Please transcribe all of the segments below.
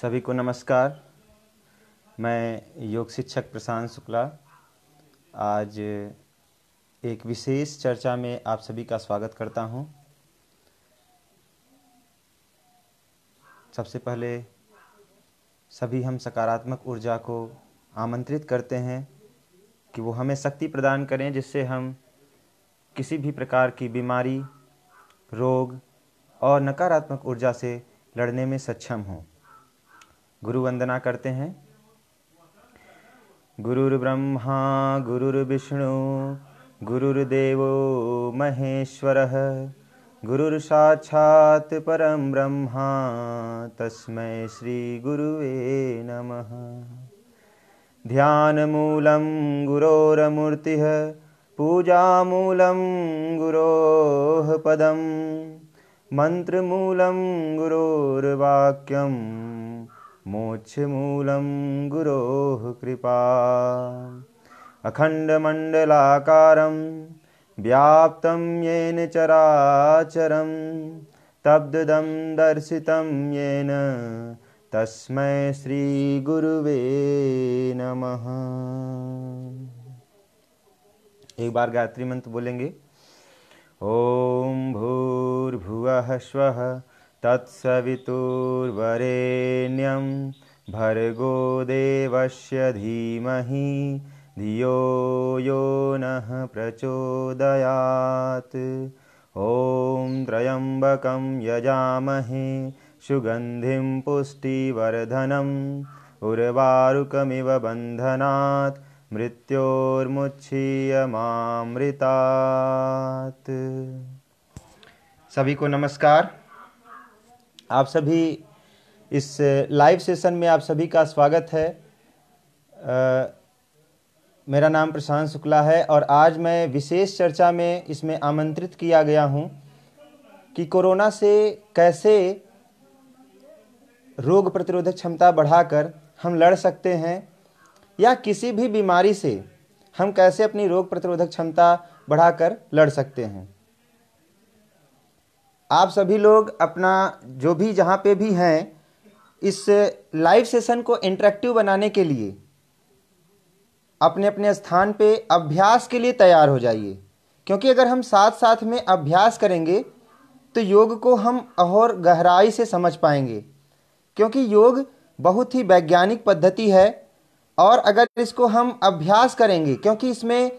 सभी को नमस्कार मैं योग शिक्षक प्रशांत शुक्ला आज एक विशेष चर्चा में आप सभी का स्वागत करता हूं। सबसे पहले सभी हम सकारात्मक ऊर्जा को आमंत्रित करते हैं कि वो हमें शक्ति प्रदान करें जिससे हम किसी भी प्रकार की बीमारी रोग और नकारात्मक ऊर्जा से लड़ने में सक्षम हों गुरु वंदना करते हैं गुरुर्ब्रह्मा गुरुर्विष्णु गुरुर्देव महेश्वर गुरुर्साक्षात् परम ब्रह्मा तस्मै श्री गुरुवे नमः पूजा मूलम गुरो पदम मंत्र मूलम गुरोर्वाक्यम मोक्षमूलं गुरो कृपा अखण्डमण्डलाकारं व्याप्तं येन चराचरं तब्ददं दर्शितं येन श्री श्रीगुरुवे नमः एक बार गायत्री मंत्र बोलेंगे ॐ भूर्भुव स्व तत्सवितुर्वरेण्यं भर्गो देवस्य धीमह धियो यो नः प्रचोदयात् ॐ त्र्यम्बकं यजामहे सुगन्धिं पुष्टिवर्धनम् उर्वारुकमिव बन्धनात् मृत्योर्मुच्छीयमामृतात् सभी को नमस्कार आप सभी इस लाइव सेशन में आप सभी का स्वागत है आ, मेरा नाम प्रशांत शुक्ला है और आज मैं विशेष चर्चा में इसमें आमंत्रित किया गया हूं कि कोरोना से कैसे रोग प्रतिरोधक क्षमता बढ़ाकर हम लड़ सकते हैं या किसी भी बीमारी से हम कैसे अपनी रोग प्रतिरोधक क्षमता बढ़ाकर लड़ सकते हैं आप सभी लोग अपना जो भी जहाँ पे भी हैं इस लाइव सेशन को इंटरेक्टिव बनाने के लिए अपने अपने स्थान पे अभ्यास के लिए तैयार हो जाइए क्योंकि अगर हम साथ साथ में अभ्यास करेंगे तो योग को हम और गहराई से समझ पाएंगे क्योंकि योग बहुत ही वैज्ञानिक पद्धति है और अगर इसको हम अभ्यास करेंगे क्योंकि इसमें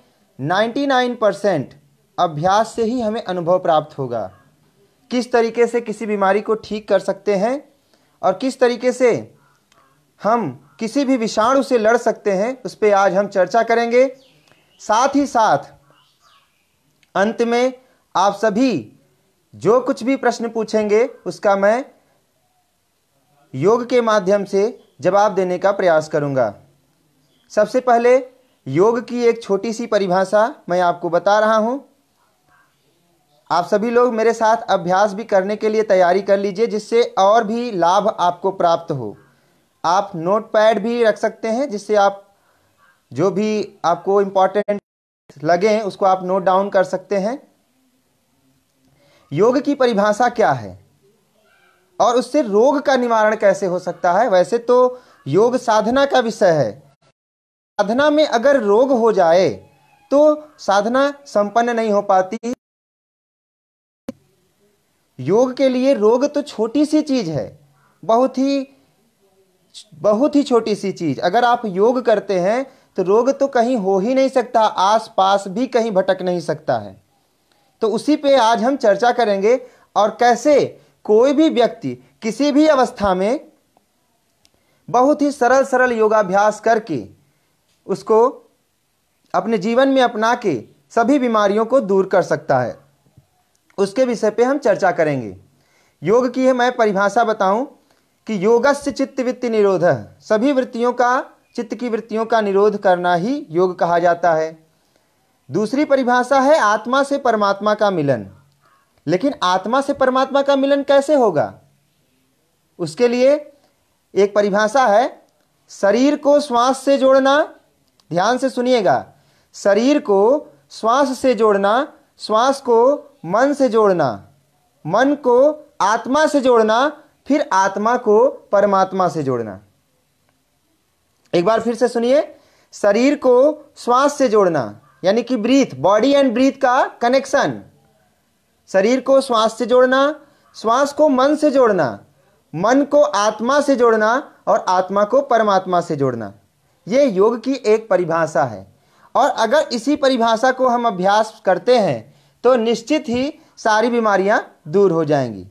99 परसेंट अभ्यास से ही हमें अनुभव प्राप्त होगा किस तरीके से किसी बीमारी को ठीक कर सकते हैं और किस तरीके से हम किसी भी विषाणु से लड़ सकते हैं उस पर आज हम चर्चा करेंगे साथ ही साथ अंत में आप सभी जो कुछ भी प्रश्न पूछेंगे उसका मैं योग के माध्यम से जवाब देने का प्रयास करूंगा सबसे पहले योग की एक छोटी सी परिभाषा मैं आपको बता रहा हूं आप सभी लोग मेरे साथ अभ्यास भी करने के लिए तैयारी कर लीजिए जिससे और भी लाभ आपको प्राप्त हो आप नोट पैड भी रख सकते हैं जिससे आप जो भी आपको इम्पॉर्टेंट लगे उसको आप नोट डाउन कर सकते हैं योग की परिभाषा क्या है और उससे रोग का निवारण कैसे हो सकता है वैसे तो योग साधना का विषय है साधना में अगर रोग हो जाए तो साधना संपन्न नहीं हो पाती योग के लिए रोग तो छोटी सी चीज़ है बहुत ही बहुत ही छोटी सी चीज़ अगर आप योग करते हैं तो रोग तो कहीं हो ही नहीं सकता आस पास भी कहीं भटक नहीं सकता है तो उसी पे आज हम चर्चा करेंगे और कैसे कोई भी व्यक्ति किसी भी अवस्था में बहुत ही सरल सरल योगाभ्यास करके उसको अपने जीवन में अपना के सभी बीमारियों को दूर कर सकता है उसके विषय पे हम चर्चा करेंगे योग की है मैं परिभाषा बताऊं कि योगस्य चित्त वृत्ति निरोध सभी वृत्तियों का चित्त की वृत्तियों का निरोध करना ही योग कहा जाता है दूसरी परिभाषा है आत्मा से परमात्मा का मिलन लेकिन आत्मा से परमात्मा का मिलन कैसे होगा उसके लिए एक परिभाषा है शरीर को श्वास से जोड़ना ध्यान से सुनिएगा शरीर को श्वास से जोड़ना श्वास को मन से जोड़ना मन को आत्मा से जोड़ना फिर आत्मा को परमात्मा से जोड़ना एक बार फिर से सुनिए शरीर को श्वास से जोड़ना यानी कि ब्रीथ बॉडी एंड ब्रीथ का कनेक्शन शरीर को श्वास से जोड़ना श्वास को मन से जोड़ना मन को आत्मा से जोड़ना और आत्मा को परमात्मा से जोड़ना ये योग की एक परिभाषा है और अगर इसी परिभाषा को हम अभ्यास करते हैं तो निश्चित ही सारी बीमारियां दूर हो जाएंगी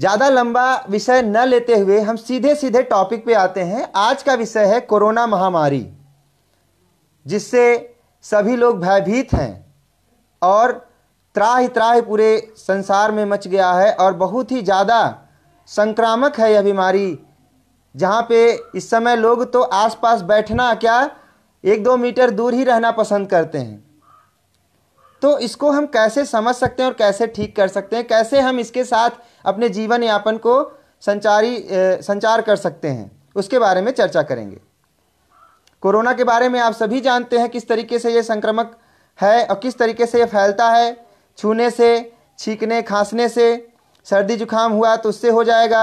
ज़्यादा लंबा विषय न लेते हुए हम सीधे सीधे टॉपिक पे आते हैं आज का विषय है कोरोना महामारी जिससे सभी लोग भयभीत हैं और त्राह त्राह पूरे संसार में मच गया है और बहुत ही ज़्यादा संक्रामक है यह बीमारी जहाँ पे इस समय लोग तो आसपास बैठना क्या एक दो मीटर दूर ही रहना पसंद करते हैं तो इसको हम कैसे समझ सकते हैं और कैसे ठीक कर सकते हैं कैसे हम इसके साथ अपने जीवन यापन को संचारी संचार कर सकते हैं उसके बारे में चर्चा करेंगे कोरोना के बारे में आप सभी जानते हैं किस तरीके से ये संक्रमक है और किस तरीके से ये फैलता है छूने से छींकने खांसने से सर्दी जुकाम हुआ तो उससे हो जाएगा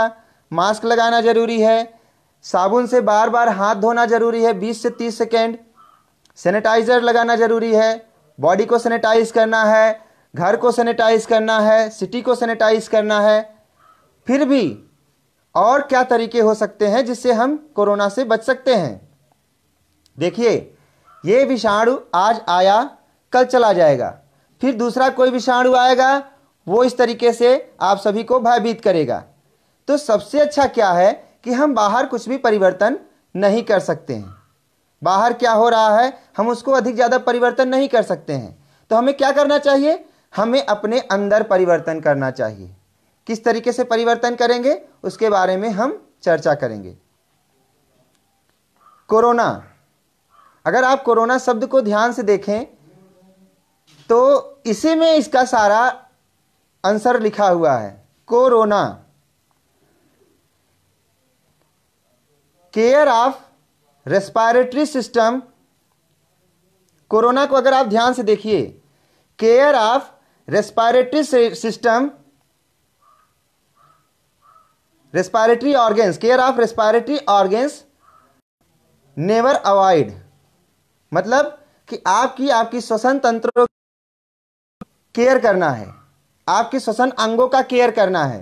मास्क लगाना ज़रूरी है साबुन से बार बार हाथ धोना ज़रूरी है 20 से 30 सेकेंड सैनिटाइज़र लगाना ज़रूरी है बॉडी को सैनिटाइज करना है घर को सैनिटाइज करना है सिटी को सैनिटाइज करना है फिर भी और क्या तरीके हो सकते हैं जिससे हम कोरोना से बच सकते हैं देखिए ये विषाणु आज आया कल चला जाएगा फिर दूसरा कोई विषाणु आएगा वो इस तरीके से आप सभी को भयभीत करेगा तो सबसे अच्छा क्या है कि हम बाहर कुछ भी परिवर्तन नहीं कर सकते हैं बाहर क्या हो रहा है हम उसको अधिक ज़्यादा परिवर्तन नहीं कर सकते हैं तो हमें क्या करना चाहिए हमें अपने अंदर परिवर्तन करना चाहिए किस तरीके से परिवर्तन करेंगे उसके बारे में हम चर्चा करेंगे कोरोना अगर आप कोरोना शब्द को ध्यान से देखें तो इसी में इसका सारा आंसर लिखा हुआ है corona care of respiratory system corona को अगर आप ध्यान से देखिए care of respiratory system respiratory organs care of respiratory organs never avoid मतलब कि आपकी आपकी श्वसन तंत्रों केयर करना है आपके श्वसन अंगों का केयर करना है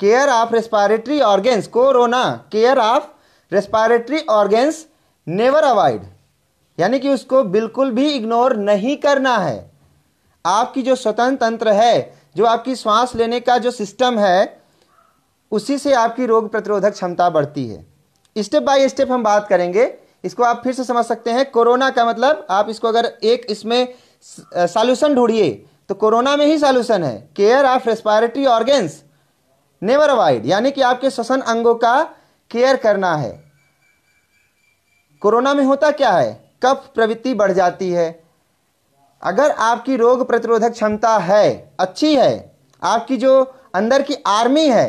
care of respiratory organs corona care of respiratory organs never avoid यानी कि उसको बिल्कुल भी इग्नोर नहीं करना है आपकी जो स्वतंत्र तंत्र है जो आपकी श्वास लेने का जो सिस्टम है उसी से आपकी रोग प्रतिरोधक क्षमता बढ़ती है स्टेप बाय स्टेप हम बात करेंगे इसको आप फिर से समझ सकते हैं कोरोना का मतलब आप इसको अगर एक इसमें सॉल्यूशन ढूंढिए तो कोरोना में ही सॉल्यूशन है care of respiratory organs never avoid यानी कि आपके श्वसन अंगों का केयर करना है कोरोना में होता क्या है कफ प्रवृत्ति बढ़ जाती है अगर आपकी रोग प्रतिरोधक क्षमता है अच्छी है आपकी जो अंदर की आर्मी है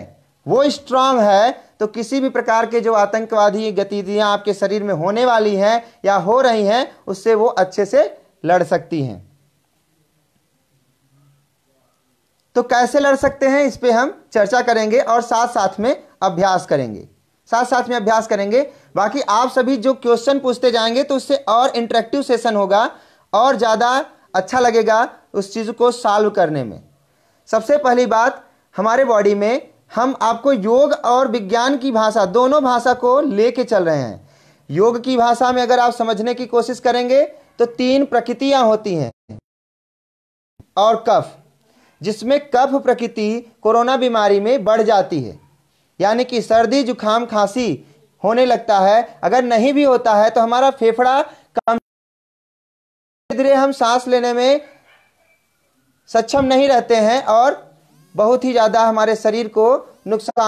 वो स्ट्रांग है तो किसी भी प्रकार के जो आतंकवादी गतिविधियां आपके शरीर में होने वाली हैं या हो रही हैं उससे वो अच्छे से लड़ सकती हैं तो कैसे लड़ सकते हैं इस पर हम चर्चा करेंगे और साथ साथ में अभ्यास करेंगे साथ साथ में अभ्यास करेंगे बाकी आप सभी जो क्वेश्चन पूछते जाएंगे तो उससे और इंटरेक्टिव सेशन होगा और ज़्यादा अच्छा लगेगा उस चीज़ को सॉल्व करने में सबसे पहली बात हमारे बॉडी में हम आपको योग और विज्ञान की भाषा दोनों भाषा को लेके चल रहे हैं योग की भाषा में अगर आप समझने की कोशिश करेंगे तो तीन प्रकृतियां होती हैं और कफ जिसमें कफ प्रकृति कोरोना बीमारी में बढ़ जाती है यानी कि सर्दी जुखाम खांसी होने लगता है अगर नहीं भी होता है तो हमारा फेफड़ा कम धीरे धीरे हम सांस लेने में सक्षम नहीं रहते हैं और बहुत ही ज़्यादा हमारे शरीर को नुकसान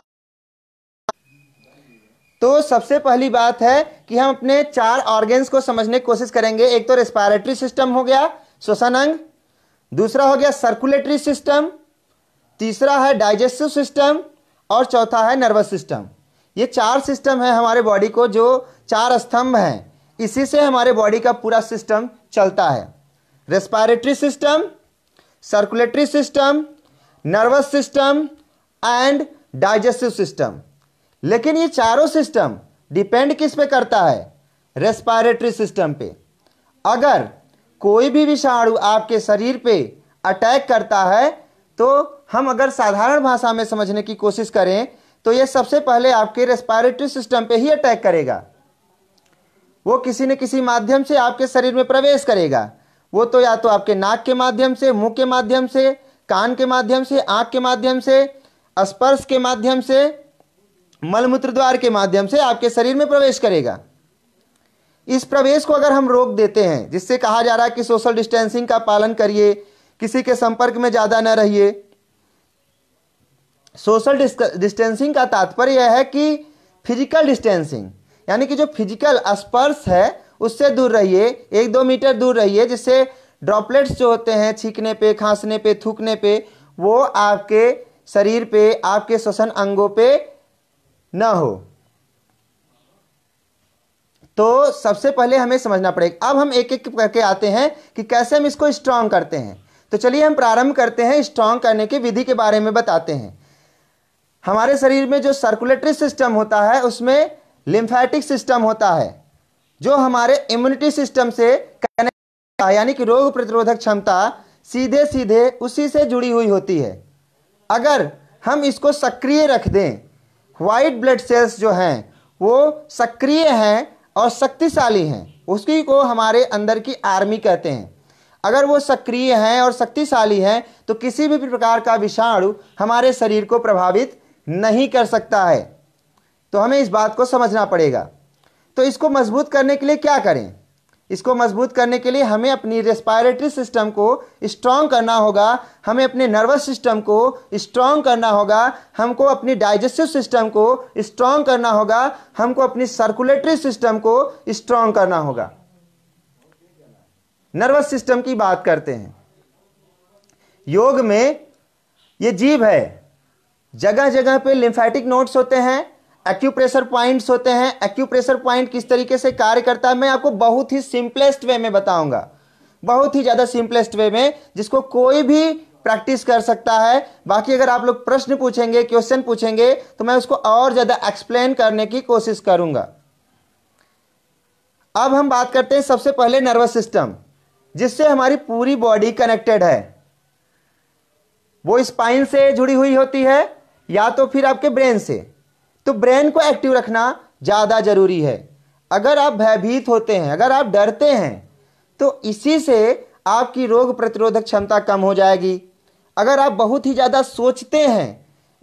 तो सबसे पहली बात है कि हम अपने चार ऑर्गेन्स को समझने की कोशिश करेंगे एक तो रेस्पायरेटरी सिस्टम हो गया श्वसन अंग दूसरा हो गया सर्कुलेटरी सिस्टम तीसरा है डाइजेस्टिव सिस्टम और चौथा है नर्वस सिस्टम ये चार सिस्टम है हमारे बॉडी को जो चार स्तंभ हैं इसी से हमारे बॉडी का पूरा सिस्टम चलता है respiratory system circulatory system nervous system and digestive system लेकिन ये चारों सिस्टम डिपेंड किस पे करता है रेस्पायरेटरी सिस्टम पे अगर कोई भी विषाणु आपके शरीर पे अटैक करता है तो हम अगर साधारण भाषा में समझने की कोशिश करें तो ये सबसे पहले आपके रेस्पायरेटरी सिस्टम पे ही अटैक करेगा वो किसी न किसी माध्यम से आपके शरीर में प्रवेश करेगा वो तो या तो आपके नाक के माध्यम से मुंह के माध्यम से कान के माध्यम से आँख के माध्यम से स्पर्श के माध्यम से मलमूत्र द्वार के माध्यम से आपके शरीर में प्रवेश करेगा इस प्रवेश को अगर हम रोक देते हैं जिससे कहा जा रहा है कि सोशल डिस्टेंसिंग का पालन करिए किसी के संपर्क में ज़्यादा न रहिए सोशल डिस्टेंसिंग का तात्पर्य है कि फिजिकल डिस्टेंसिंग यानी कि जो फिजिकल स्पर्श है उससे दूर रहिए एक दो मीटर दूर रहिए जिससे ड्रॉपलेट्स जो होते हैं छींकने पे खांसने पे थूकने पे वो आपके शरीर पे आपके श्वसन अंगों पे ना हो तो सबसे पहले हमें समझना पड़ेगा अब हम एक एक करके आते हैं कि कैसे हम इसको स्ट्रांग करते हैं तो चलिए हम प्रारंभ करते हैं स्ट्रांग करने की विधि के बारे में बताते हैं हमारे शरीर में जो सर्कुलेटरी सिस्टम होता है उसमें लिम्फैटिक सिस्टम होता है जो हमारे इम्यूनिटी सिस्टम से कनेक्ट यानी कि रोग प्रतिरोधक क्षमता सीधे सीधे उसी से जुड़ी हुई होती है अगर हम इसको सक्रिय रख दें वाइट ब्लड सेल्स जो हैं वो सक्रिय हैं और शक्तिशाली हैं उसकी को हमारे अंदर की आर्मी कहते हैं अगर वो सक्रिय हैं और शक्तिशाली हैं तो किसी भी प्रकार का विषाणु हमारे शरीर को प्रभावित नहीं कर सकता है तो हमें इस बात को समझना पड़ेगा तो इसको मजबूत करने के लिए क्या करें इसको मजबूत करने के लिए हमें अपनी रेस्पायरेटरी सिस्टम को स्ट्रांग करना होगा हमें अपने नर्वस सिस्टम को स्ट्रांग करना होगा हमको अपनी डाइजेस्टिव सिस्टम को स्ट्रांग करना होगा हमको अपनी सर्कुलेटरी सिस्टम को स्ट्रांग करना होगा नर्वस सिस्टम की बात करते हैं योग में ये जीव है जगह जगह पे लिम्फेटिक नोट्स होते हैं एक्यूप्रेशर पॉइंट्स होते हैं एक्यूप्रेशर पॉइंट किस तरीके से कार्य करता है मैं आपको बहुत ही सिंपलेस्ट वे में बताऊंगा बहुत ही ज़्यादा सिंपलेस्ट वे में जिसको कोई भी प्रैक्टिस कर सकता है बाकी अगर आप लोग प्रश्न पूछेंगे क्वेश्चन पूछेंगे तो मैं उसको और ज़्यादा एक्सप्लेन करने की कोशिश करूंगा अब हम बात करते हैं सबसे पहले नर्वस सिस्टम जिससे हमारी पूरी बॉडी कनेक्टेड है वो स्पाइन से जुड़ी हुई होती है या तो फिर आपके ब्रेन से तो ब्रेन को एक्टिव रखना ज़्यादा ज़रूरी है अगर आप भयभीत होते हैं अगर आप डरते हैं तो इसी से आपकी रोग प्रतिरोधक क्षमता कम हो जाएगी अगर आप बहुत ही ज़्यादा सोचते हैं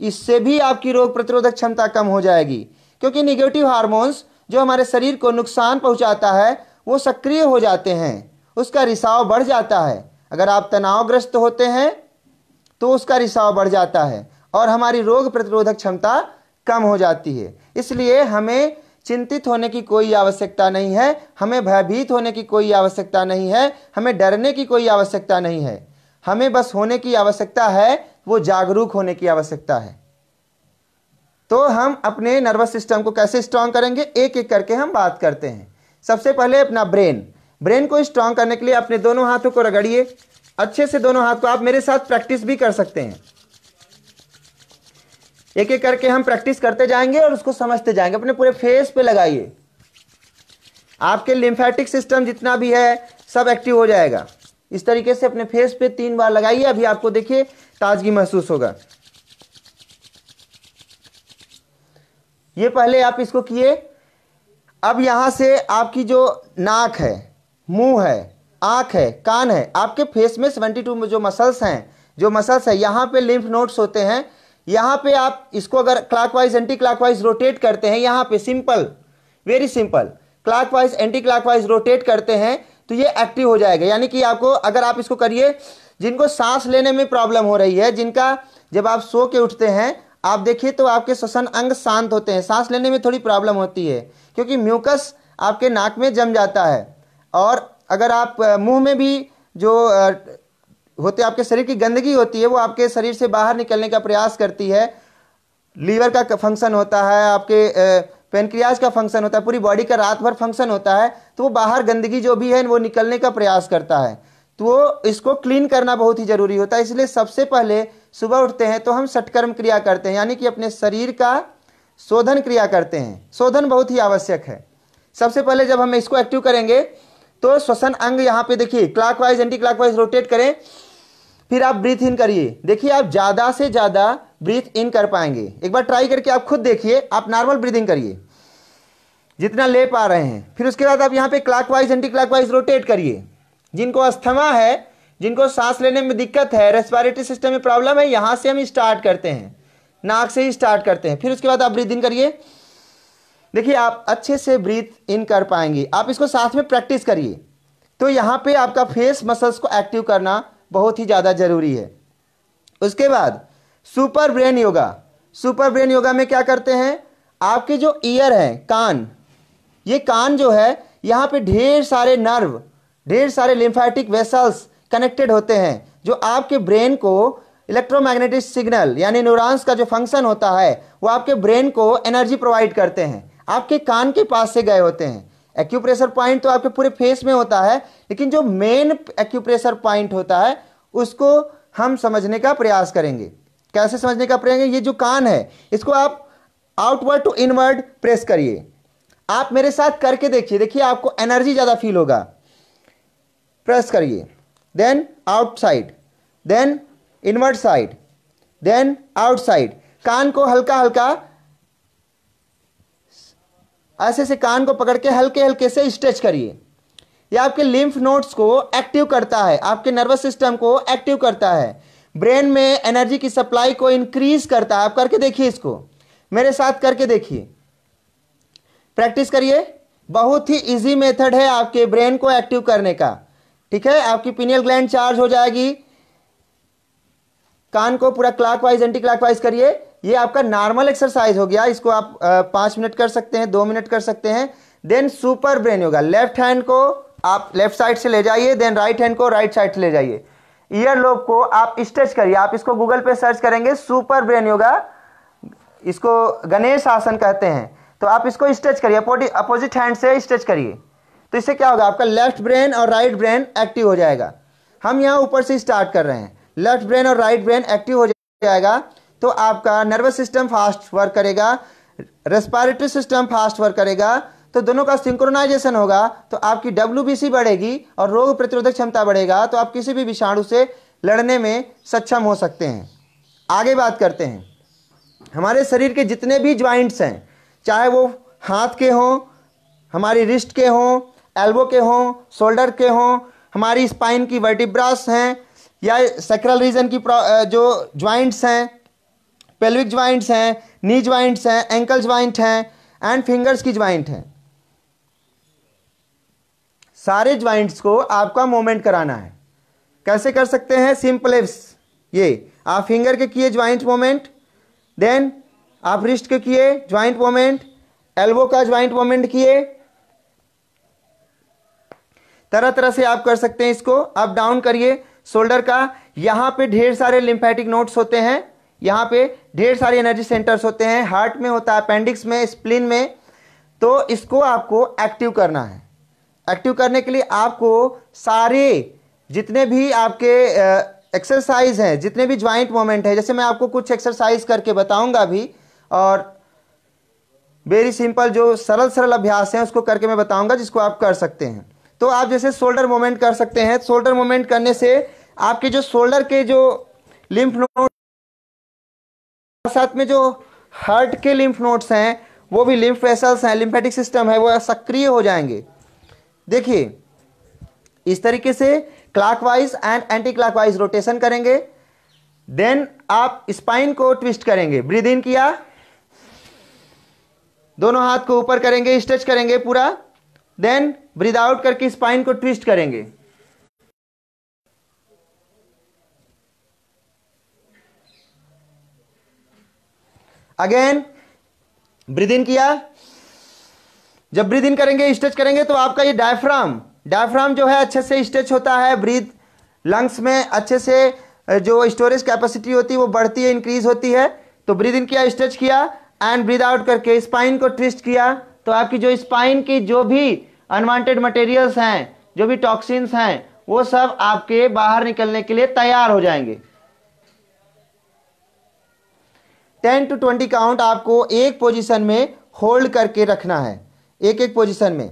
इससे भी आपकी रोग प्रतिरोधक क्षमता कम हो जाएगी क्योंकि निगेटिव हार्मोन्स जो हमारे शरीर को नुकसान पहुंचाता है वो सक्रिय हो जाते हैं उसका रिसाव बढ़ जाता है अगर आप तनावग्रस्त होते हैं तो उसका रिसाव बढ़ जाता है और हमारी रोग प्रतिरोधक क्षमता कम हो जाती है इसलिए हमें चिंतित होने की कोई आवश्यकता नहीं है हमें भयभीत होने की कोई आवश्यकता नहीं है हमें डरने की कोई आवश्यकता नहीं है हमें बस होने की आवश्यकता है वो जागरूक होने की आवश्यकता है तो हम अपने नर्वस सिस्टम को कैसे स्ट्रांग करेंगे एक एक करके हम बात करते हैं सबसे पहले अपना ब्रेन ब्रेन को स्ट्रांग करने के लिए अपने दोनों हाथों को रगड़िए अच्छे से दोनों हाथ को आप मेरे साथ प्रैक्टिस भी कर सकते हैं एक एक करके हम प्रैक्टिस करते जाएंगे और उसको समझते जाएंगे अपने पूरे फेस पे लगाइए आपके लिम्फेटिक सिस्टम जितना भी है सब एक्टिव हो जाएगा इस तरीके से अपने फेस पे तीन बार लगाइए अभी आपको देखिए ताजगी महसूस होगा ये पहले आप इसको किए अब यहां से आपकी जो नाक है मुंह है आंख है कान है आपके फेस में सेवेंटी टू जो मसल्स हैं जो मसल्स है यहां पे लिम्फ नोड्स होते हैं यहाँ पे आप इसको अगर क्लॉकवाइज एंटी क्लॉकवाइज रोटेट करते हैं यहाँ पे simple very simple clockwise anti clockwise rotate करते हैं तो ये एक्टिव हो जाएगा यानी कि आपको अगर आप इसको करिए जिनको सांस लेने में प्रॉब्लम हो रही है जिनका जब आप सो के उठते हैं आप देखिए तो आपके श्वसन अंग शांत होते हैं सांस लेने में थोड़ी प्रॉब्लम होती है क्योंकि म्यूकस आपके नाक में जम जाता है और अगर आप मुंह में भी जो होते तो आपके शरीर की गंदगी होती है वो आपके शरीर से बाहर निकलने का प्रयास करती है लीवर का फंक्शन होता है आपके पेनक्रियाज का फंक्शन होता है पूरी बॉडी का रात भर फंक्शन होता है तो वो बाहर गंदगी जो भी है वो निकलने का प्रयास करता है तो इसको क्लीन करना बहुत ही ज़रूरी होता है इसलिए सबसे पहले सुबह उठते हैं तो हम सटकर्म क्रिया करते हैं यानी कि अपने शरीर का शोधन क्रिया करते हैं शोधन बहुत ही आवश्यक है सबसे पहले जब हम इसको एक्टिव करेंगे तो श्वसन अंग यहाँ पे देखिए क्लॉकवाइज एंटी क्लॉकवाइज रोटेट करें फिर आप ब्रीथ इन करिए देखिए आप ज़्यादा से ज़्यादा ब्रीथ इन कर पाएंगे एक बार ट्राई करके आप खुद देखिए आप नॉर्मल ब्रीथिंग करिए जितना ले पा रहे हैं फिर उसके बाद आप यहाँ पे क्लॉकवाइज एंटी क्लॉकवाइज रोटेट करिए जिनको अस्थमा है जिनको सांस लेने में दिक्कत है रेस्पायरेटरी सिस्टम में प्रॉब्लम है यहाँ से हम स्टार्ट करते हैं नाक से ही स्टार्ट करते हैं फिर उसके बाद आप ब्रीदिंग करिए देखिए आप अच्छे से ब्रीथ इन कर पाएंगे आप इसको साथ में प्रैक्टिस करिए तो यहाँ पे आपका फेस मसल्स को एक्टिव करना बहुत ही ज़्यादा ज़रूरी है उसके बाद super brain yoga super brain yoga में क्या करते हैं आपके जो ईयर हैं कान ये कान जो है यहाँ पे ढेर सारे नर्व ढेर सारे लिम्फैटिक वेसल्स कनेक्टेड होते हैं जो आपके ब्रेन को इलेक्ट्रोमैग्नेटिक सिग्नल यानी न्यूरॉन्स का जो फंक्शन होता है वो आपके ब्रेन को एनर्जी प्रोवाइड करते हैं आपके कान के पास से गए होते हैं एक्यूप्रेशर पॉइंट तो आपके पूरे फेस में होता है लेकिन जो मेन एक्यूप्रेशर पॉइंट होता है उसको हम समझने का प्रयास करेंगे कैसे समझने का प्रयास ये जो कान है इसको आप आउटवर्ड टू इनवर्ड प्रेस करिए आप मेरे साथ करके देखिए देखिए आपको एनर्जी ज़्यादा फील होगा प्रेस करिए then outside then inward side then outside कान को हल्का हल्का ऐसे ऐसे कान को पकड़ के हल्के हल्के से स्ट्रेच करिए यह आपके लिम्फ नोड्स को एक्टिव करता है आपके नर्वस सिस्टम को एक्टिव करता है ब्रेन में एनर्जी की सप्लाई को इंक्रीज करता है आप करके देखिए इसको मेरे साथ करके देखिए प्रैक्टिस करिए बहुत ही इजी मेथड है आपके ब्रेन को एक्टिव करने का ठीक है आपकी पिनियल ग्लैंड चार्ज हो जाएगी कान को पूरा क्लॉकवाइज एंटी क्लॉकवाइज करिए ये आपका नॉर्मल एक्सरसाइज हो गया इसको आप पांच मिनट कर सकते हैं दो मिनट कर सकते हैं then super brain yoga left hand को आप लेफ्ट साइड से ले जाइए देन राइट हैंड को राइट साइड से ले जाइए ईयर लोब को आप स्ट्रेच करिए आप इसको गूगल पे सर्च करेंगे सुपर ब्रेन योगा इसको गणेश आसन कहते हैं तो आप इसको स्ट्रेच करिए अपोजिट हैंड से स्ट्रेच करिए तो इससे क्या होगा आपका लेफ्ट ब्रेन और राइट ब्रेन एक्टिव हो जाएगा हम यहाँ ऊपर से स्टार्ट कर रहे हैं लेफ्ट ब्रेन और राइट ब्रेन एक्टिव हो जाएगा तो आपका नर्वस सिस्टम फास्ट वर्क करेगा रेस्पायरेटरी सिस्टम फास्ट वर्क करेगा तो दोनों का सिंक्रोनाइजेशन होगा तो आपकी डब्ल्यू बढ़ेगी और रोग प्रतिरोधक क्षमता बढ़ेगा तो आप किसी भी विषाणु से लड़ने में सक्षम हो सकते हैं आगे बात करते हैं हमारे शरीर के जितने भी ज्वाइंट्स हैं चाहे वो हाथ के हों हमारी रिस्ट के हों एल्बो के हों शोल्डर के हों हमारी स्पाइन की वर्टिब्रास हैं या सेक्रल रीजन की जो ज्वाइंट्स हैं पेल्विक ज्वाइंट्स हैं नी ज्वाइंट्स हैं एंकल ज्वाइंट हैं एंड फिंगर्स की ज्वाइंट हैं सारे ज्वाइंट्स को आपका मोमेंट कराना है कैसे कर सकते हैं सिंपल एप्स ये आप फिंगर के किए ज्वाइंट मोमेंट देन आप रिस्ट के किए ज्वाइंट मोमेंट एल्बो का ज्वाइंट मोमेंट किए तरह तरह से आप कर सकते हैं इसको अप डाउन करिए शोल्डर का यहां पे ढेर सारे लिम्फेटिक नोट्स होते हैं यहाँ पे ढेर सारे एनर्जी सेंटर्स होते हैं हार्ट में होता है अपेंडिक्स में स्प्लिन में तो इसको आपको एक्टिव करना है एक्टिव करने के लिए आपको सारे जितने भी आपके एक्सरसाइज हैं जितने भी ज्वाइंट मोमेंट है जैसे मैं आपको कुछ एक्सरसाइज करके बताऊंगा अभी और वेरी सिंपल जो सरल सरल अभ्यास हैं उसको करके मैं बताऊंगा जिसको आप कर सकते हैं तो आप जैसे शोल्डर मोमेंट कर सकते हैं शोल्डर मोमेंट करने से आपके जो शोल्डर के जो लिम्फ नोड साथ में जो हार्ट के लिम्फ नोड्स हैं वो भी लिम्फ वेसल्स हैं लिम्फेटिक सिस्टम है वो सक्रिय हो जाएंगे देखिए इस तरीके से clockwise and anti clockwise rotation करेंगे देन आप स्पाइन को ट्विस्ट करेंगे ब्रीद इन किया दोनों हाथ को ऊपर करेंगे स्ट्रेच करेंगे पूरा देन ब्रीद आउट करके स्पाइन को ट्विस्ट करेंगे अगेन ब्रिद इन किया जब ब्रीद इन करेंगे स्ट्रेच करेंगे तो आपका ये डायफ्राम डायफ्राम जो है अच्छे से स्ट्रेच होता है ब्रीद लंग्स में अच्छे से जो स्टोरेज कैपेसिटी होती है वो बढ़ती है इंक्रीज होती है तो ब्रीद इन किया स्ट्रेच किया एंड ब्रीद आउट करके स्पाइन को ट्विस्ट किया तो आपकी जो स्पाइन की जो भी अनवांटेड मटेरियल्स हैं जो भी टॉक्सिन्स हैं वो सब आपके बाहर निकलने के लिए तैयार हो जाएंगे टेन टू ट्वेंटी काउंट आपको एक पोजीशन में होल्ड करके रखना है एक एक पोजीशन में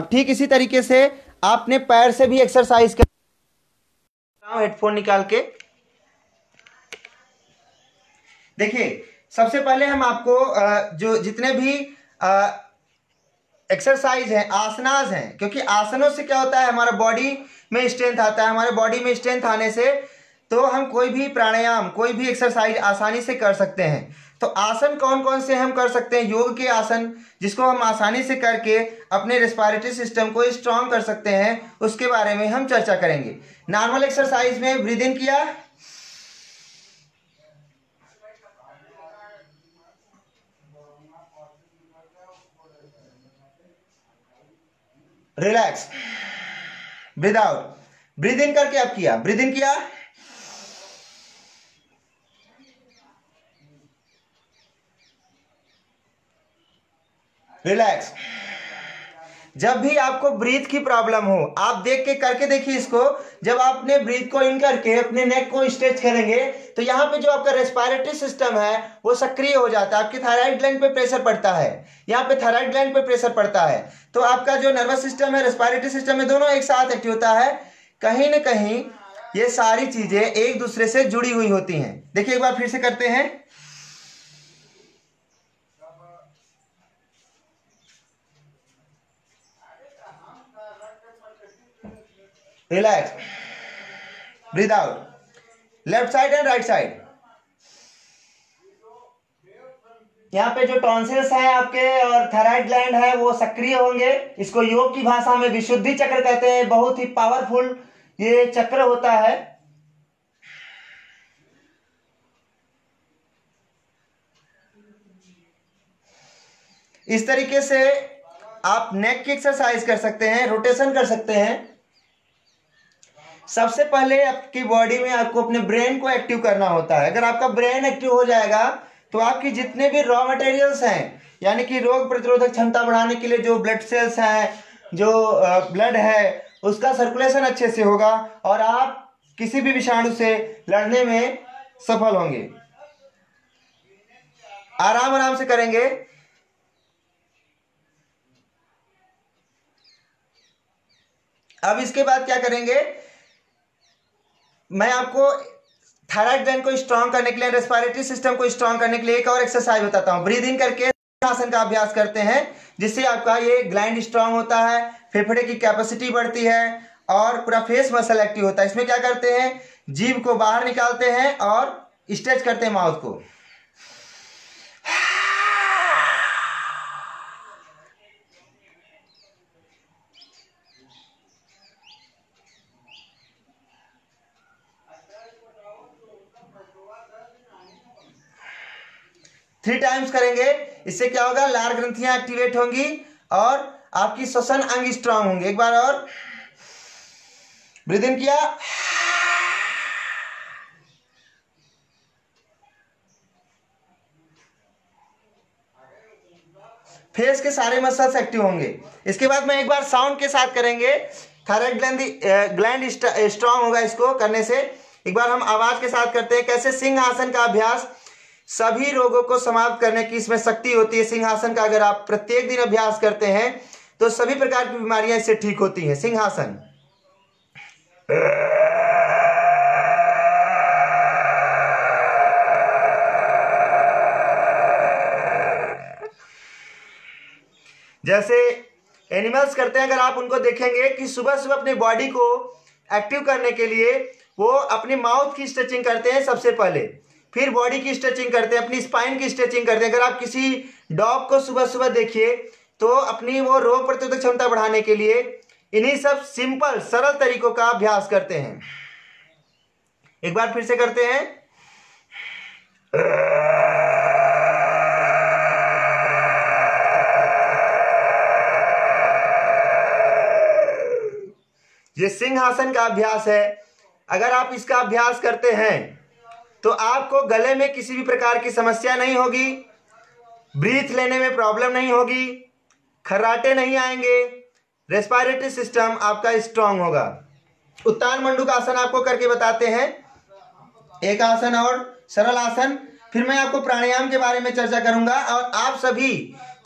अब ठीक इसी तरीके से आपने पैर से भी एक्सरसाइज कर हेडफोन निकाल के देखिए सबसे पहले हम आपको जो जितने भी एक्सरसाइज हैं आसनाज हैं क्योंकि आसनों से क्या होता है हमारा बॉडी में स्ट्रेंथ आता है हमारे बॉडी में स्ट्रेंथ आने से तो हम कोई भी प्राणायाम कोई भी एक्सरसाइज आसानी से कर सकते हैं तो आसन कौन कौन से हम कर सकते हैं योग के आसन जिसको हम आसानी से करके अपने रेस्पायरेटरी सिस्टम को स्ट्रांग कर सकते हैं उसके बारे में हम चर्चा करेंगे नॉर्मल एक्सरसाइज में ब्रीदिंग किया relax breathe out breathe in करके आप किया ब्रिद इन किया रिलैक्स जब भी आपको ब्रीथ की प्रॉब्लम हो आप देख के करके देखिए इसको जब आपने ब्रीथ को इन करके अपने नेक को स्ट्रेच करेंगे तो यहाँ पे जो आपका रेस्पायरेटरी सिस्टम है वो सक्रिय हो जाता है आपकी थायराइड ग्लैंड पे प्रेशर पड़ता है यहाँ पे थायराइड ग्लैंड पे प्रेशर पड़ता है तो आपका जो नर्वस सिस्टम है रेस्पायरेटरी सिस्टम है दोनों एक साथ एक्टिव होता है कहीं ना कहीं ये सारी चीजें एक दूसरे से जुड़ी हुई होती हैं देखिए एक बार फिर से करते हैं relax breathe out left side and right side यहाँ पे जो टॉन्सिल्स हैं आपके और थायराइड ग्लैंड है वो सक्रिय होंगे इसको योग की भाषा में विशुद्धि चक्र कहते हैं बहुत ही पावरफुल ये चक्र होता है इस तरीके से आप नेक की एक्सरसाइज कर सकते हैं रोटेशन कर सकते हैं सबसे पहले आपकी बॉडी में आपको अपने ब्रेन को एक्टिव करना होता है अगर आपका ब्रेन एक्टिव हो जाएगा तो आपकी जितने भी रॉ मटेरियल्स हैं यानी कि रोग प्रतिरोधक क्षमता बढ़ाने के लिए जो ब्लड सेल्स हैं जो ब्लड है उसका सर्कुलेशन अच्छे से होगा और आप किसी भी विषाणु से लड़ने में सफल होंगे आराम आराम से करेंगे अब इसके बाद क्या करेंगे मैं आपको थायराइड ग्लैंड को स्ट्रांग करने के लिए रेस्पिरेटरी सिस्टम को स्ट्रांग करने के लिए एक और एक्सरसाइज बताता हूँ ब्रीदिंग करके आसन का अभ्यास करते हैं जिससे आपका ये ग्लैंड स्ट्रांग होता है फेफड़े की कैपेसिटी बढ़ती है और पूरा फेस मसल एक्टिव होता है इसमें क्या करते हैं जीव को बाहर निकालते हैं और स्ट्रेच करते हैं माउथ को थ्री टाइम्स करेंगे इससे क्या होगा लार ग्रंथियां एक्टिवेट होंगी और आपकी श्वसन अंग स्ट्रांग होंगे एक बार और ब्रीदिंग किया फेस के सारे मसल्स एक्टिव होंगे इसके बाद में एक बार साउंड के साथ करेंगे थायराइड ग्लैंड ग्लैंड स्ट्रांग होगा इसको करने से एक बार हम आवाज के साथ करते हैं कैसे सिंह आसन का अभ्यास सभी रोगों को समाप्त करने की इसमें शक्ति होती है सिंहासन का अगर आप प्रत्येक दिन अभ्यास करते हैं तो सभी प्रकार की बीमारियां इससे ठीक होती हैं सिंहासन जैसे एनिमल्स करते हैं अगर आप उनको देखेंगे कि सुबह सुबह अपने बॉडी को एक्टिव करने के लिए वो अपनी माउथ की स्ट्रेचिंग करते हैं सबसे पहले फिर बॉडी की स्ट्रेचिंग करते हैं अपनी स्पाइन की स्ट्रेचिंग करते हैं अगर आप किसी डॉग को सुबह सुबह देखिए तो अपनी वो रोग प्रतिरोधक क्षमता बढ़ाने के लिए इन्हीं सब सिंपल सरल तरीकों का अभ्यास करते हैं एक बार फिर से करते हैं ये सिंहासन का अभ्यास है अगर आप इसका अभ्यास करते हैं तो आपको गले में किसी भी प्रकार की समस्या नहीं होगी ब्रीथ लेने में प्रॉब्लम नहीं होगी खर्राटे नहीं आएंगे रेस्पायरेटरी सिस्टम आपका स्ट्रांग होगा उत्तान मंडू का आसन आपको करके बताते हैं एक आसन और सरल आसन फिर मैं आपको प्राणायाम के बारे में चर्चा करूंगा और आप सभी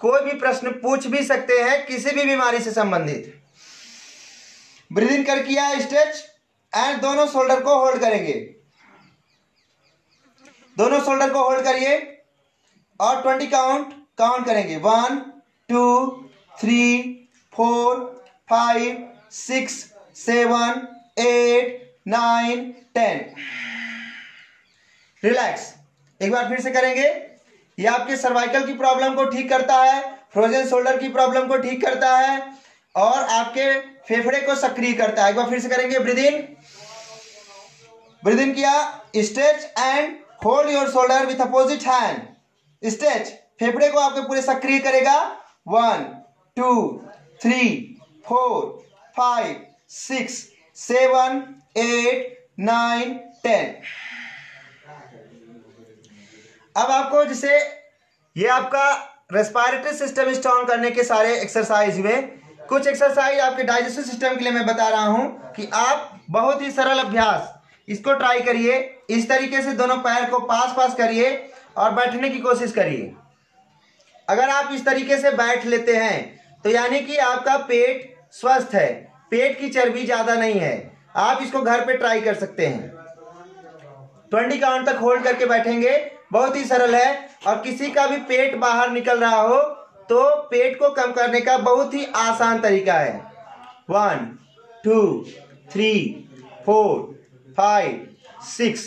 कोई भी प्रश्न पूछ भी सकते हैं किसी भी बीमारी से संबंधित ब्रीदिंग कर किया स्ट्रेच एंड दोनों शोल्डर को होल्ड करेंगे दोनों शोल्डर को होल्ड करिए और ट्वेंटी काउंट काउंट करेंगे one two three four five six seven eight nine ten relax एक बार फिर से करेंगे ये आपके सर्वाइकल की प्रॉब्लम को ठीक करता है फ्रोजन शोल्डर की प्रॉब्लम को ठीक करता है और आपके फेफड़े को सक्रिय करता है एक बार फिर से करेंगे ब्रिदिन ब्रिदिन किया stretch and hold your shoulder with opposite hand stretch फेफड़े को आपके पूरे सक्रिय करेगा one two three four five six seven eight nine ten अब आपको जैसे ये आपका रेस्पायरेटरी सिस्टम स्ट्रॉन्ग करने के सारे एक्सरसाइज हुए कुछ एक्सरसाइज आपके डाइजेस्टिव सिस्टम के लिए मैं बता रहा हूं कि आप बहुत ही सरल अभ्यास इसको ट्राई करिए इस तरीके से दोनों पैर को पास पास करिए और बैठने की कोशिश करिए अगर आप इस तरीके से बैठ लेते हैं तो यानी कि आपका पेट स्वस्थ है पेट की चर्बी ज़्यादा नहीं है आप इसको घर पे ट्राई कर सकते हैं ट्वेंटी काउंट तक होल्ड करके बैठेंगे बहुत ही सरल है और किसी का भी पेट बाहर निकल रहा हो तो पेट को कम करने का बहुत ही आसान तरीका है one two three four five six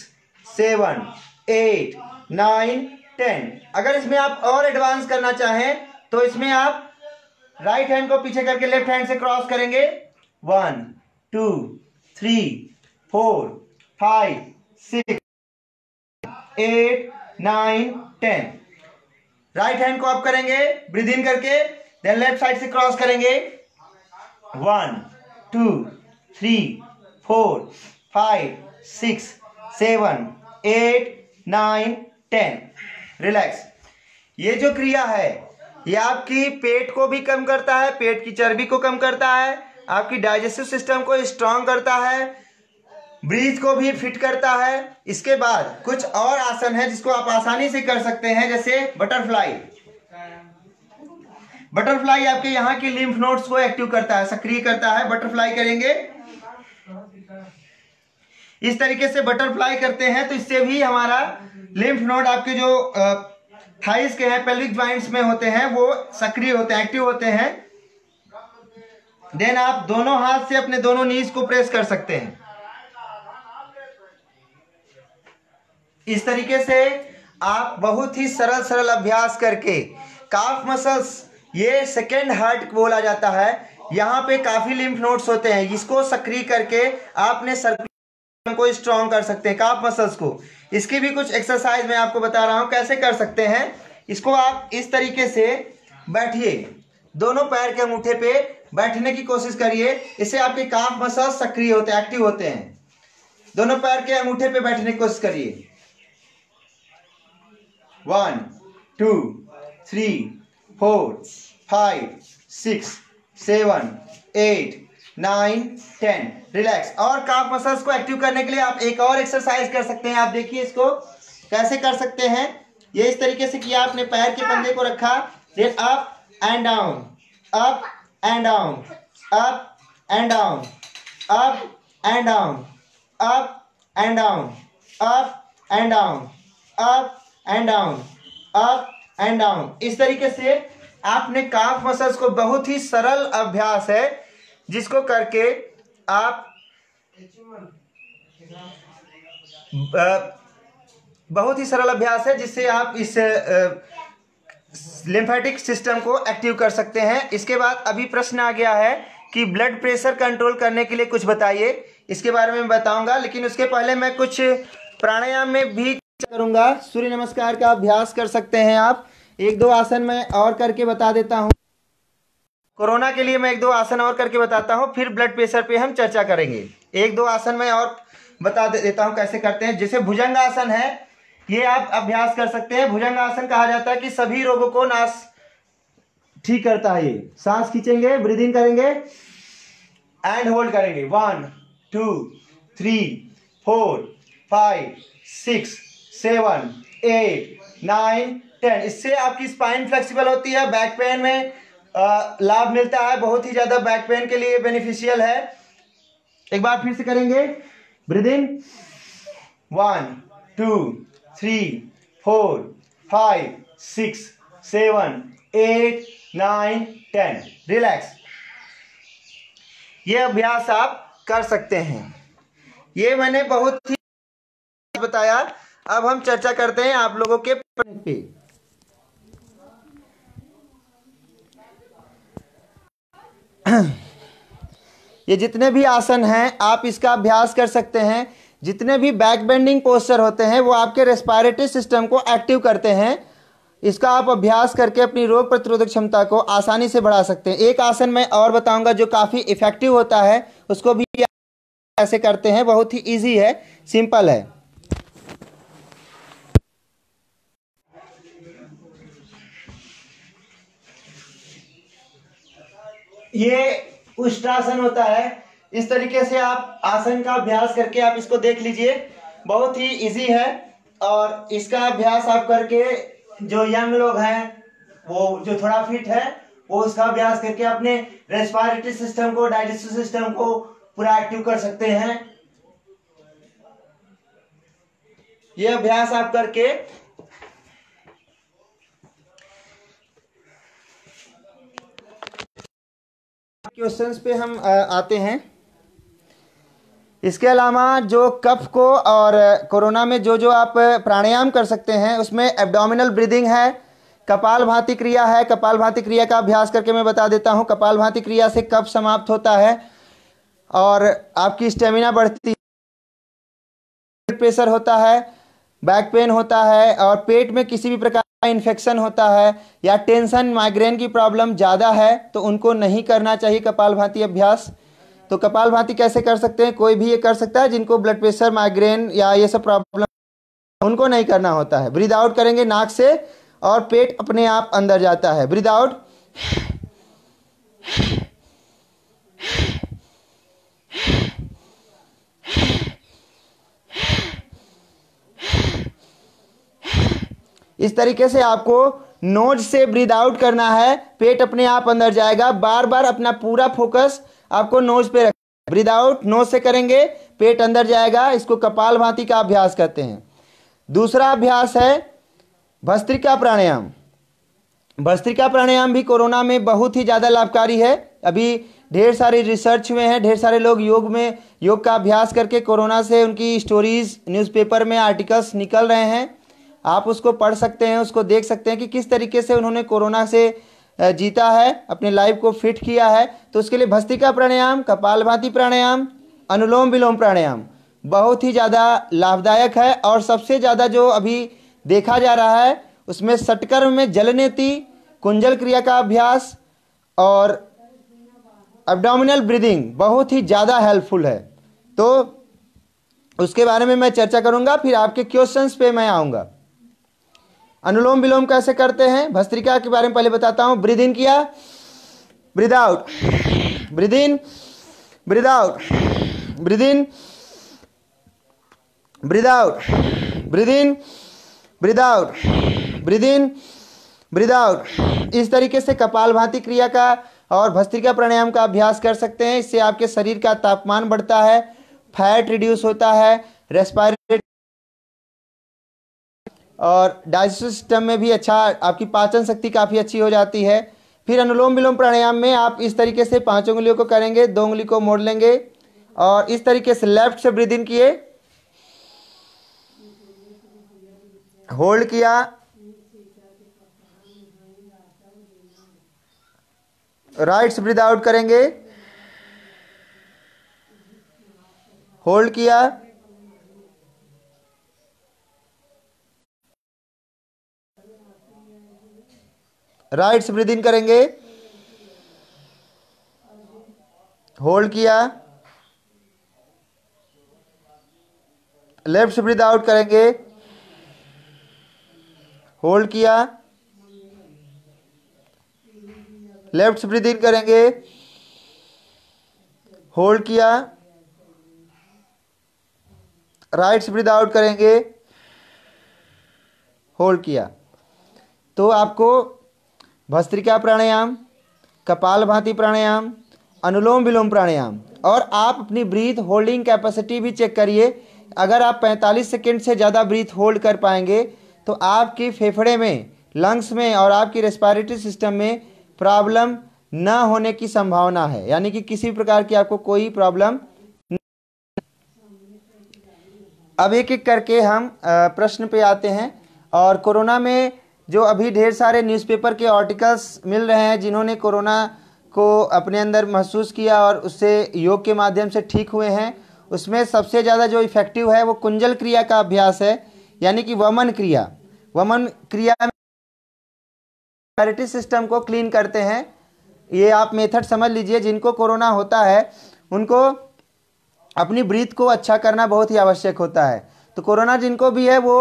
seven eight nine ten अगर इसमें आप और एडवांस करना चाहें तो इसमें आप राइट हैंड को पीछे करके लेफ्ट हैंड से क्रॉस करेंगे one two three four five six eight nine ten right hand को आप करेंगे ब्रिद इन करके देन लेफ्ट साइड से क्रॉस करेंगे one two three four five six seven eight nine ten relax ये जो क्रिया है ये आपकी पेट को भी कम करता है पेट की चर्बी को कम करता है आपकी डाइजेस्टिव सिस्टम को स्ट्रांग करता है ब्रीथ को भी फिट करता है इसके बाद कुछ और आसन है जिसको आप आसानी से कर सकते हैं जैसे बटरफ्लाई बटरफ्लाई आपके यहाँ की लिम्फ नोड्स को एक्टिव करता है सक्रिय करता है बटरफ्लाई करेंगे इस तरीके से बटरफ्लाई करते हैं तो इससे भी हमारा लिम्फ नोड आपके जो थाइस के हैं पेल्विक ज्वाइंट्स में होते हैं वो सक्रिय होते हैं एक्टिव होते हैं देन आप दोनों हाथ से अपने दोनों नीज को प्रेस कर सकते हैं इस तरीके से आप बहुत ही सरल सरल अभ्यास करके काफ मसल्स ये सेकेंड हार्ट बोला जाता है यहाँ पे काफी लिम्फ नोड्स होते हैं इसको सक्रिय करके आपने सर्कुलर को स्ट्रॉन्ग कर सकते हैं काफ मसल्स को इसकी भी कुछ एक्सरसाइज मैं आपको बता रहा हूँ कैसे कर सकते हैं इसको आप इस तरीके से बैठिए दोनों पैर के अंगूठे पे बैठने की कोशिश करिए इससे आपके काफ मसल्स सक्रिय होते हैं एक्टिव होते हैं दोनों पैर के अंगूठे पे बैठने की कोशिश करिए one two three four five six seven eight nine ten relax और काफ मसल्स को एक्टिव करने के लिए आप एक और एक्सरसाइज कर सकते हैं आप देखिए इसको कैसे कर सकते हैं ये इस तरीके से किया आपने पैर के पंदे को रखा then up and down up and down up and down up and down up and down up and down up and down up and down इस तरीके से आपने काफ मसल्स को बहुत ही सरल अभ्यास है जिसको करके आप बहुत ही सरल अभ्यास है जिससे आप इस लिम्फेटिक सिस्टम को एक्टिव कर सकते हैं इसके बाद अभी प्रश्न आ गया है कि ब्लड प्रेशर कंट्रोल करने के लिए कुछ बताइए इसके बारे में बताऊंगा लेकिन उसके पहले मैं कुछ प्राणायाम में भी करूंगा सूर्य नमस्कार का अभ्यास कर सकते हैं आप एक दो आसन में और करके बता देता हूँ कोरोना के लिए मैं एक दो आसन और करके बताता हूँ फिर ब्लड प्रेशर पे हम चर्चा करेंगे एक दो आसन मैं और बता दे देता हूँ कैसे करते हैं जैसे भुजंग आसन है ये आप अभ्यास कर सकते हैं भुजंग आसन कहा जाता है कि सभी रोगों को नाश ठीक करता है ये सांस खींचेंगे ब्रीदिंग करेंगे एंड होल्ड करेंगे one two three four five six seven eight nine ten इससे आपकी स्पाइन फ्लेक्सिबल होती है बैक पेन में लाभ मिलता है बहुत ही ज़्यादा बैक पेन के लिए बेनिफिशियल है एक बार फिर से करेंगे breathing one two three four five six seven eight nine ten relax ये अभ्यास आप कर सकते हैं ये मैंने बहुत ही बताया अब हम चर्चा करते हैं आप लोगों के पे ये जितने भी आसन हैं आप इसका अभ्यास कर सकते हैं जितने भी बैक बेंडिंग पोस्चर होते हैं वो आपके रेस्पायरेटरी सिस्टम को एक्टिव करते हैं इसका आप अभ्यास करके अपनी रोग प्रतिरोधक क्षमता को आसानी से बढ़ा सकते हैं एक आसन मैं और बताऊंगा जो काफ़ी इफेक्टिव होता है उसको भी ऐसे करते हैं बहुत ही ईजी है सिंपल है ये उष्ट्रासन होता है इस तरीके से आप आसन का अभ्यास करके आप इसको देख लीजिए बहुत ही इजी है और इसका अभ्यास आप करके जो यंग लोग हैं वो जो थोड़ा फिट है वो उसका अभ्यास करके अपने रेस्पायरेटरी सिस्टम को डाइजेस्टिव सिस्टम को पूरा एक्टिव कर सकते हैं ये अभ्यास आप करके क्वेश्चंस पे हम आते हैं इसके अलावा जो कफ को और कोरोना में जो जो आप प्राणायाम कर सकते हैं उसमें एब्डोमिनल ब्रीदिंग है कपाल भांति क्रिया है कपाल भांति क्रिया का अभ्यास करके मैं बता देता हूँ कपाल भांति क्रिया से कफ समाप्त होता है और आपकी स्टेमिना बढ़ती है प्रेशर होता है बैक पेन होता है और पेट में किसी भी प्रकार इन्फेक्शन होता है या टेंशन माइग्रेन की प्रॉब्लम ज़्यादा है तो उनको नहीं करना चाहिए कपाल भांति अभ्यास तो कपाल भांति कैसे कर सकते हैं कोई भी ये कर सकता है जिनको ब्लड प्रेशर माइग्रेन या ये सब प्रॉब्लम उनको नहीं करना होता है ब्रिद आउट करेंगे नाक से और पेट अपने आप अंदर जाता है ब्रिद आउट इस तरीके से आपको नोज से ब्रीद आउट करना है पेट अपने आप अंदर जाएगा बार बार अपना पूरा फोकस आपको नोज पे रख ब्रीद आउट नोज से करेंगे पेट अंदर जाएगा इसको कपाल भांति का अभ्यास करते हैं दूसरा अभ्यास है भस्त्रिका प्राणायाम भस्त्रिका प्राणायाम भी कोरोना में बहुत ही ज़्यादा लाभकारी है अभी ढेर सारी रिसर्च में है ढेर सारे लोग योग में योग का अभ्यास करके कोरोना से उनकी स्टोरीज न्यूज़पेपर में आर्टिकल्स निकल रहे हैं आप उसको पढ़ सकते हैं उसको देख सकते हैं कि किस तरीके से उन्होंने कोरोना से जीता है अपने लाइफ को फिट किया है तो उसके लिए भस्तिका प्राणायाम भांति प्राणायाम अनुलोम विलोम प्राणायाम बहुत ही ज़्यादा लाभदायक है और सबसे ज़्यादा जो अभी देखा जा रहा है उसमें सटकर्म में जलनेति कुंजल क्रिया का अभ्यास और एब्डोमिनल ब्रीदिंग बहुत ही ज़्यादा हेल्पफुल है तो उसके बारे में मैं चर्चा करूँगा फिर आपके क्वेश्चंस पे मैं आऊँगा अनुलोम विलोम कैसे करते हैं भस्त्रिका के बारे में पहले बताता हूं ब्रिदिन किया breathe out breathe breathe out breathe breathe out breathe out breathe out इस तरीके से कपाल भांति क्रिया का और भस्त्रिका प्राणायाम का अभ्यास कर सकते हैं इससे आपके शरीर का तापमान बढ़ता है फैट रिड्यूस होता है रेस्पायर और डाइजेस्टिव सिस्टम में भी अच्छा आपकी पाचन शक्ति काफ़ी अच्छी हो जाती है फिर अनुलोम विलोम प्राणायाम में आप इस तरीके से पांचों उंगलियों को करेंगे दो उंगली को मोड़ लेंगे और इस तरीके से लेफ्ट से ब्रीदिंग किए होल्ड किया राइट से ब्रीद आउट करेंगे होल्ड किया राइट से इन करेंगे होल्ड किया लेफ्ट ब्रिद आउट करेंगे होल्ड किया लेफ्ट से इन करेंगे होल्ड किया राइट ब्रिद आउट करेंगे होल्ड किया तो आपको भस्त्रिका प्राणायाम कपाल भांति प्राणायाम अनुलोम विलोम प्राणायाम और आप अपनी ब्रीथ होल्डिंग कैपेसिटी भी चेक करिए अगर आप 45 सेकेंड से ज़्यादा ब्रीथ होल्ड कर पाएंगे तो आपकी फेफड़े में लंग्स में और आपकी रेस्पायरेटरी सिस्टम में प्रॉब्लम ना होने की संभावना है यानी कि किसी प्रकार की आपको कोई प्रॉब्लम अब एक एक करके हम प्रश्न पे आते हैं और कोरोना में जो अभी ढेर सारे न्यूज़पेपर के आर्टिकल्स मिल रहे हैं जिन्होंने कोरोना को अपने अंदर महसूस किया और उससे योग के माध्यम से ठीक हुए हैं उसमें सबसे ज़्यादा जो इफ़ेक्टिव है वो कुंजल क्रिया का अभ्यास है यानी कि वमन क्रिया वमन क्रिया मेंटी सिस्टम को क्लीन करते हैं ये आप मेथड समझ लीजिए जिनको कोरोना होता है उनको अपनी ब्रीथ को अच्छा करना बहुत ही आवश्यक होता है तो कोरोना जिनको भी है वो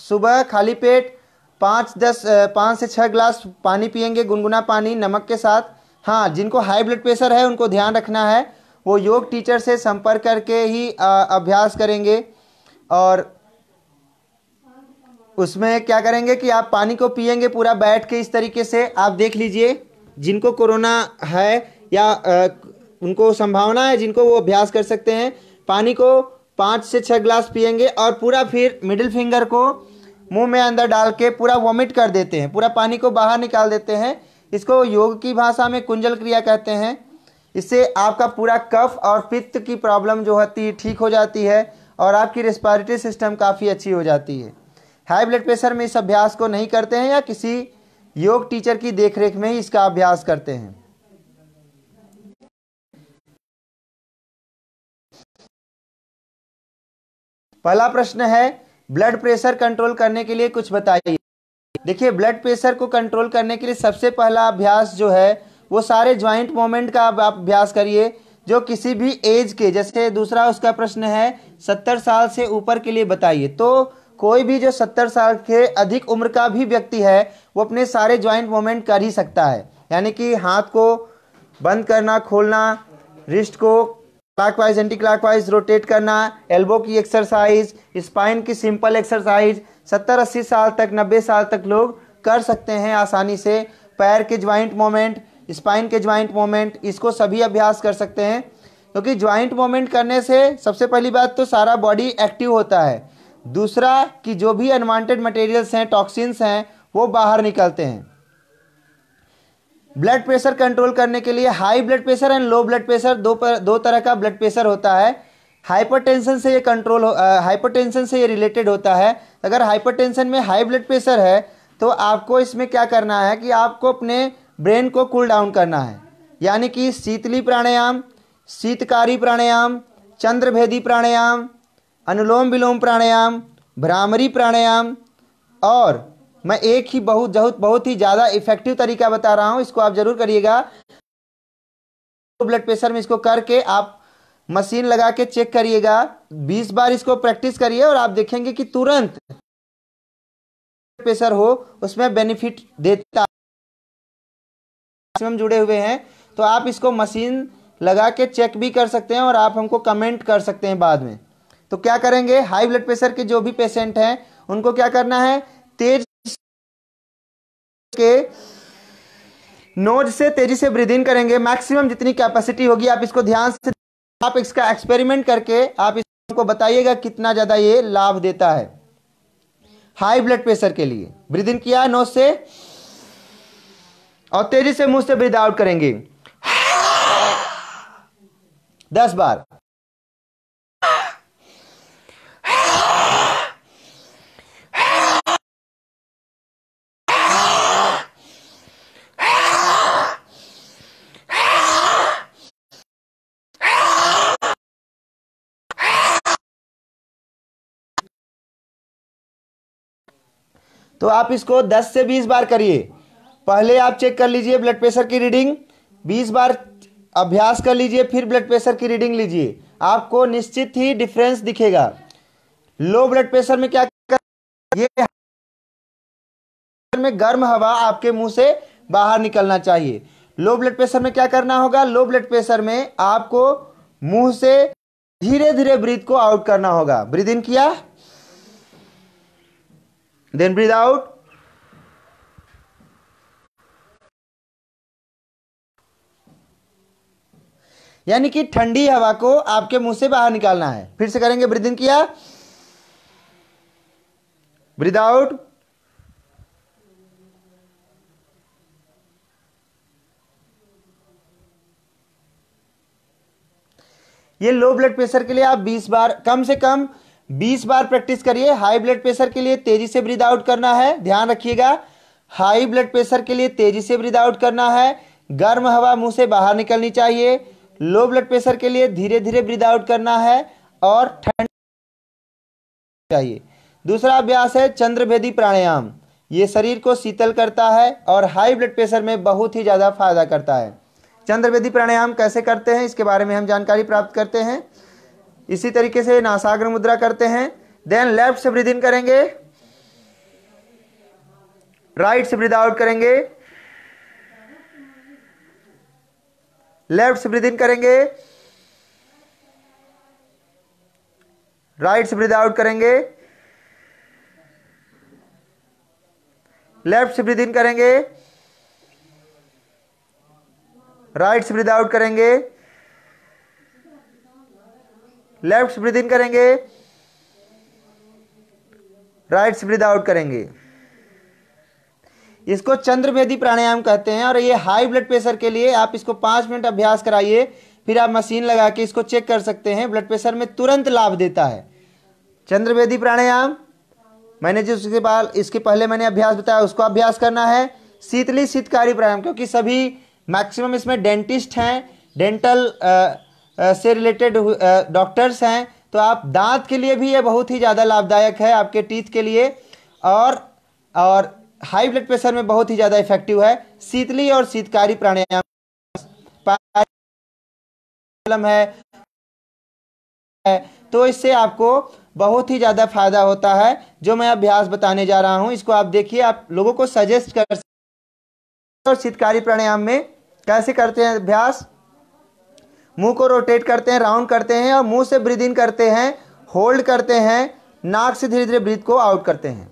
सुबह खाली पेट पाँच दस पाँच से छः ग्लास पानी पियेंगे गुनगुना पानी नमक के साथ हाँ जिनको हाई ब्लड प्रेशर है उनको ध्यान रखना है वो योग टीचर से संपर्क करके ही अभ्यास करेंगे और उसमें क्या करेंगे कि आप पानी को पियेंगे पूरा बैठ के इस तरीके से आप देख लीजिए जिनको कोरोना है या आ, उनको संभावना है जिनको वो अभ्यास कर सकते हैं पानी को पाँच से छः ग्लास पियेंगे और पूरा फिर मिडिल फिंगर को मुंह में अंदर डाल के पूरा वॉमिट कर देते हैं पूरा पानी को बाहर निकाल देते हैं इसको योग की भाषा में कुंजल क्रिया कहते हैं इससे आपका पूरा कफ और पित्त की प्रॉब्लम जो होती है ठीक हो जाती है और आपकी रेस्पायरेटरी सिस्टम काफ़ी अच्छी हो जाती है हाई ब्लड प्रेशर में इस अभ्यास को नहीं करते हैं या किसी योग टीचर की देखरेख में ही इसका अभ्यास करते हैं पहला प्रश्न है ब्लड प्रेशर कंट्रोल करने के लिए कुछ बताइए देखिए ब्लड प्रेशर को कंट्रोल करने के लिए सबसे पहला अभ्यास जो है वो सारे ज्वाइंट मोमेंट का आप अभ्यास करिए जो किसी भी एज के जैसे दूसरा उसका प्रश्न है सत्तर साल से ऊपर के लिए बताइए तो कोई भी जो सत्तर साल के अधिक उम्र का भी व्यक्ति है वो अपने सारे ज्वाइंट मोमेंट कर ही सकता है यानी कि हाथ को बंद करना खोलना रिस्ट को वाइज एंटी वाइज रोटेट करना एल्बो की एक्सरसाइज स्पाइन की सिंपल एक्सरसाइज सत्तर अस्सी साल तक नब्बे साल तक लोग कर सकते हैं आसानी से पैर के ज्वाइंट मोमेंट स्पाइन के ज्वाइंट मोमेंट इसको सभी अभ्यास कर सकते हैं क्योंकि तो ज्वाइंट मोमेंट करने से सबसे पहली बात तो सारा बॉडी एक्टिव होता है दूसरा कि जो भी अनवांटेड मटेरियल्स हैं टॉक्सिन्स हैं वो बाहर निकलते हैं ब्लड प्रेशर कंट्रोल करने के लिए high blood pressure and low blood pressure दो पर, दो तरह का ब्लड प्रेशर होता है हाइपरटेंशन से ये कंट्रोल हाइपरटेंशन से ये रिलेटेड होता है अगर हाइपरटेंशन में हाई ब्लड प्रेशर है तो आपको इसमें क्या करना है कि आपको अपने ब्रेन को कूल डाउन करना है यानी कि शीतली प्राणायाम शीतकारी प्राणायाम चंद्रभेदी प्राणायाम अनुलोम विलोम प्राणायाम भ्रामरी प्राणायाम और मैं एक ही बहुत बहुत बहुत ही ज़्यादा इफेक्टिव तरीका बता रहा हूँ इसको आप ज़रूर करिएगा ब्लड प्रेशर में इसको करके आप मशीन लगा के चेक करिएगा 20 बार इसको प्रैक्टिस करिए और आप देखेंगे कि तुरंत प्रेशर हो उसमें बेनिफिट देता हम जुड़े हुए हैं तो आप इसको मशीन लगा के चेक भी कर सकते हैं और आप हमको कमेंट कर सकते हैं बाद में तो क्या करेंगे हाई ब्लड प्रेशर के जो भी पेशेंट हैं उनको क्या करना है तेज के नोज से तेजी से ब्रीदिंग करेंगे मैक्सिमम जितनी कैपेसिटी होगी आप इसको ध्यान से आप इसका एक्सपेरिमेंट करके आप इसको बताइएगा कितना ज़्यादा ये लाभ देता है हाई ब्लड प्रेशर के लिए ब्रीदिंग किया नोज से और तेजी से मुंह से ब्रीद आउट करेंगे दस बार तो आप इसको 10 से 20 बार करिए पहले आप चेक कर लीजिए ब्लड प्रेशर की रीडिंग 20 बार अभ्यास कर लीजिए फिर ब्लड प्रेशर की रीडिंग लीजिए आपको निश्चित ही डिफरेंस दिखेगा लो ब्लड प्रेशर में क्या कर ये में गर्म हवा आपके मुंह से बाहर निकलना चाहिए लो ब्लड प्रेशर में क्या करना होगा लो ब्लड प्रेशर में आपको मुंह से धीरे धीरे ब्रीथ को आउट करना होगा ब्रीद इन किया then breathe out यानी कि ठंडी हवा को आपके मुंह से बाहर निकालना है फिर से करेंगे ब्रीदिंग किया ब्रीद आउट ये लो ब्लड प्रेशर के लिए आप 20 बार कम से कम 20 बार प्रैक्टिस करिए हाई ब्लड प्रेशर के लिए तेजी से ब्रीद आउट करना है ध्यान रखिएगा हाई ब्लड प्रेशर के लिए तेजी से ब्रीद आउट करना है गर्म हवा मुंह से बाहर निकलनी चाहिए लो ब्लड प्रेशर के लिए धीरे धीरे ब्रीद आउट करना है और ठंड चाहिए दूसरा अभ्यास है चंद्रभेदी प्राणायाम ये शरीर को शीतल करता है और हाई ब्लड प्रेशर में बहुत ही ज़्यादा फायदा करता है चंद्रभेदी प्राणायाम कैसे करते हैं इसके बारे में हम जानकारी प्राप्त करते हैं इसी तरीके से नासाग्र मुद्रा करते हैं देन लेफ्ट से ब्रिद इन करेंगे राइट से ब्रिद आउट करेंगे लेफ्ट से ब्रिद इन करेंगे राइट से ब्रिद आउट करेंगे लेफ्ट से ब्रिद इन करेंगे राइट से ब्रिद आउट करेंगे लेफ्ट ब्रिद इन करेंगे राइट ब्रिद आउट करेंगे इसको चंद्रभेदी प्राणायाम कहते हैं और ये हाई ब्लड प्रेशर के लिए आप इसको पांच मिनट अभ्यास कराइए फिर आप मशीन लगा के इसको चेक कर सकते हैं ब्लड प्रेशर में तुरंत लाभ देता है चंद्रभेदी प्राणायाम मैंने जो उसके बाद इसके पहले मैंने अभ्यास बताया उसको अभ्यास करना है शीतली शीतकारी प्राणायाम क्योंकि सभी मैक्सिमम इसमें डेंटिस्ट हैं डेंटल आ, से रिलेटेड डॉक्टर्स हैं तो आप दांत के लिए भी ये बहुत ही ज़्यादा लाभदायक है आपके टीथ के लिए और और हाई ब्लड प्रेशर में बहुत ही ज़्यादा इफेक्टिव है शीतली और शीतकारी प्राणायाम है तो इससे आपको बहुत ही ज़्यादा फायदा होता है जो मैं अभ्यास बताने जा रहा हूँ इसको आप देखिए आप लोगों को सजेस्ट कर सकते और शीतकारी प्राणायाम में कैसे करते हैं अभ्यास मुंह को रोटेट करते हैं राउंड करते हैं और मुंह से ब्रीद इन करते हैं होल्ड करते हैं नाक से धीरे धीरे ब्रीथ को आउट करते हैं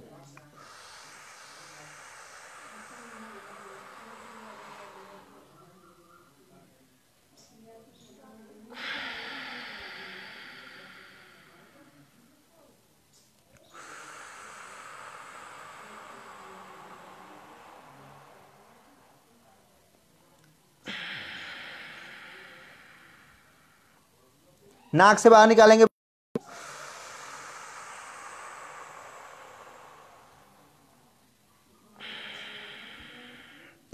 नाक से बाहर निकालेंगे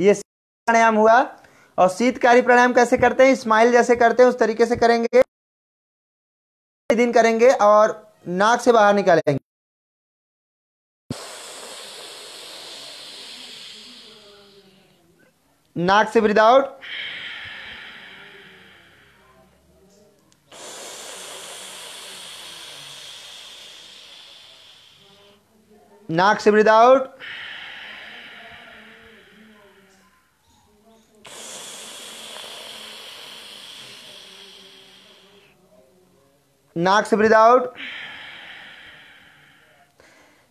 ये प्राणायाम हुआ और शीतकारी प्राणायाम कैसे करते हैं स्माइल जैसे करते हैं उस तरीके से करेंगे दिन करेंगे और नाक से बाहर निकालेंगे नाक से ब्रिदाउट आउट नाक से ब्रिद आउट नाक से ब्रिद आउट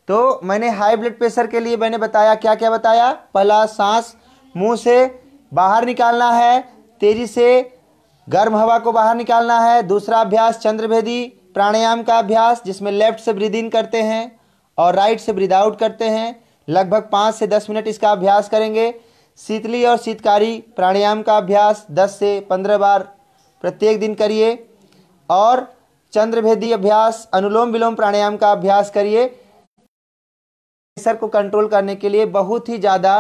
तो मैंने हाई ब्लड प्रेशर के लिए मैंने बताया क्या क्या बताया पहला सांस मुंह से बाहर निकालना है तेजी से गर्म हवा को बाहर निकालना है दूसरा अभ्यास चंद्रभेदी प्राणायाम का अभ्यास जिसमें लेफ्ट से ब्रीदिंग करते हैं और राइट से ब्रीद आउट करते हैं लगभग पाँच से दस मिनट इसका अभ्यास करेंगे शीतली और शीतकारी प्राणायाम का अभ्यास दस से पंद्रह बार प्रत्येक दिन करिए और चंद्रभेदी अभ्यास अनुलोम विलोम प्राणायाम का अभ्यास करिए प्रेशर को कंट्रोल करने के लिए बहुत ही ज़्यादा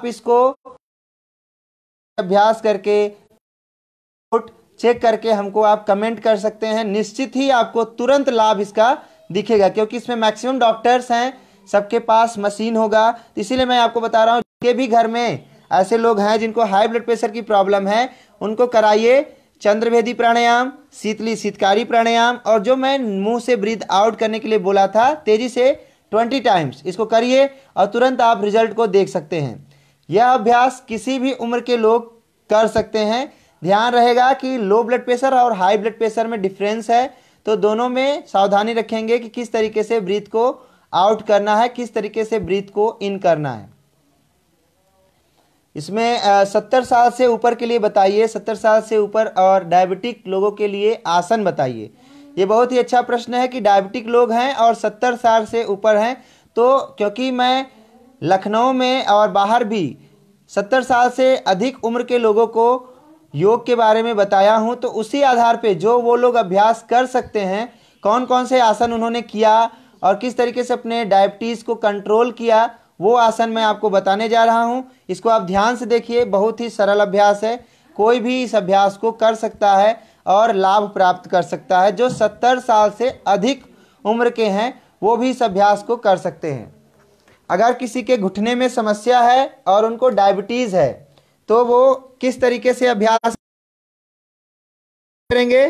आप इसको अभ्यास करके चेक करके हमको आप कमेंट कर सकते हैं निश्चित ही आपको तुरंत लाभ इसका दिखेगा क्योंकि इसमें मैक्सिमम डॉक्टर्स हैं सबके पास मशीन होगा तो इसीलिए मैं आपको बता रहा हूँ जिनके भी घर में ऐसे लोग हैं जिनको हाई ब्लड प्रेशर की प्रॉब्लम है उनको कराइए चंद्रभेदी प्राणायाम शीतली शीतकारी प्राणायाम और जो मैं मुंह से ब्रीद आउट करने के लिए बोला था तेजी से ट्वेंटी टाइम्स इसको करिए और तुरंत आप रिजल्ट को देख सकते हैं यह अभ्यास किसी भी उम्र के लोग कर सकते हैं ध्यान रहेगा कि लो ब्लड प्रेशर और हाई ब्लड प्रेशर में डिफरेंस है तो दोनों में सावधानी रखेंगे कि किस तरीके से ब्रीथ को आउट करना है किस तरीके से ब्रीथ को इन करना है इसमें सत्तर साल से ऊपर के लिए बताइए सत्तर साल से ऊपर और डायबिटिक लोगों के लिए आसन बताइए ये बहुत ही अच्छा प्रश्न है कि डायबिटिक लोग हैं और सत्तर साल से ऊपर हैं तो क्योंकि मैं लखनऊ में और बाहर भी सत्तर साल से अधिक उम्र के लोगों को योग के बारे में बताया हूँ तो उसी आधार पे जो वो लोग अभ्यास कर सकते हैं कौन कौन से आसन उन्होंने किया और किस तरीके से अपने डायबिटीज़ को कंट्रोल किया वो आसन मैं आपको बताने जा रहा हूँ इसको आप ध्यान से देखिए बहुत ही सरल अभ्यास है कोई भी इस अभ्यास को कर सकता है और लाभ प्राप्त कर सकता है जो सत्तर साल से अधिक उम्र के हैं वो भी इस अभ्यास को कर सकते हैं अगर किसी के घुटने में समस्या है और उनको डायबिटीज़ है तो वो किस तरीके से अभ्यास करेंगे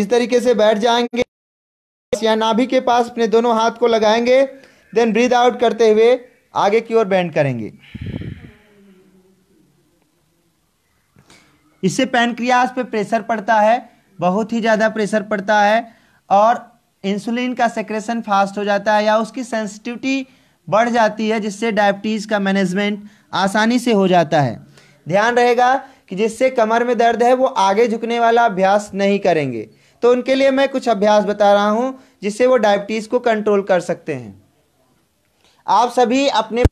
इस तरीके से बैठ जाएंगे या नाभि के पास अपने दोनों हाथ को लगाएंगे देन ब्रीद आउट करते हुए आगे की ओर बैंड करेंगे इससे पैनक्रियास पे प्रेशर पड़ता है बहुत ही ज़्यादा प्रेशर पड़ता है और इंसुलिन का सेक्रेशन फास्ट हो जाता है या उसकी सेंसिटिविटी बढ़ जाती है जिससे डायबिटीज़ का मैनेजमेंट आसानी से हो जाता है ध्यान रहेगा कि जिससे कमर में दर्द है वो आगे झुकने वाला अभ्यास नहीं करेंगे तो उनके लिए मैं कुछ अभ्यास बता रहा हूँ जिससे वो डायबिटीज़ को कंट्रोल कर सकते हैं आप सभी अपने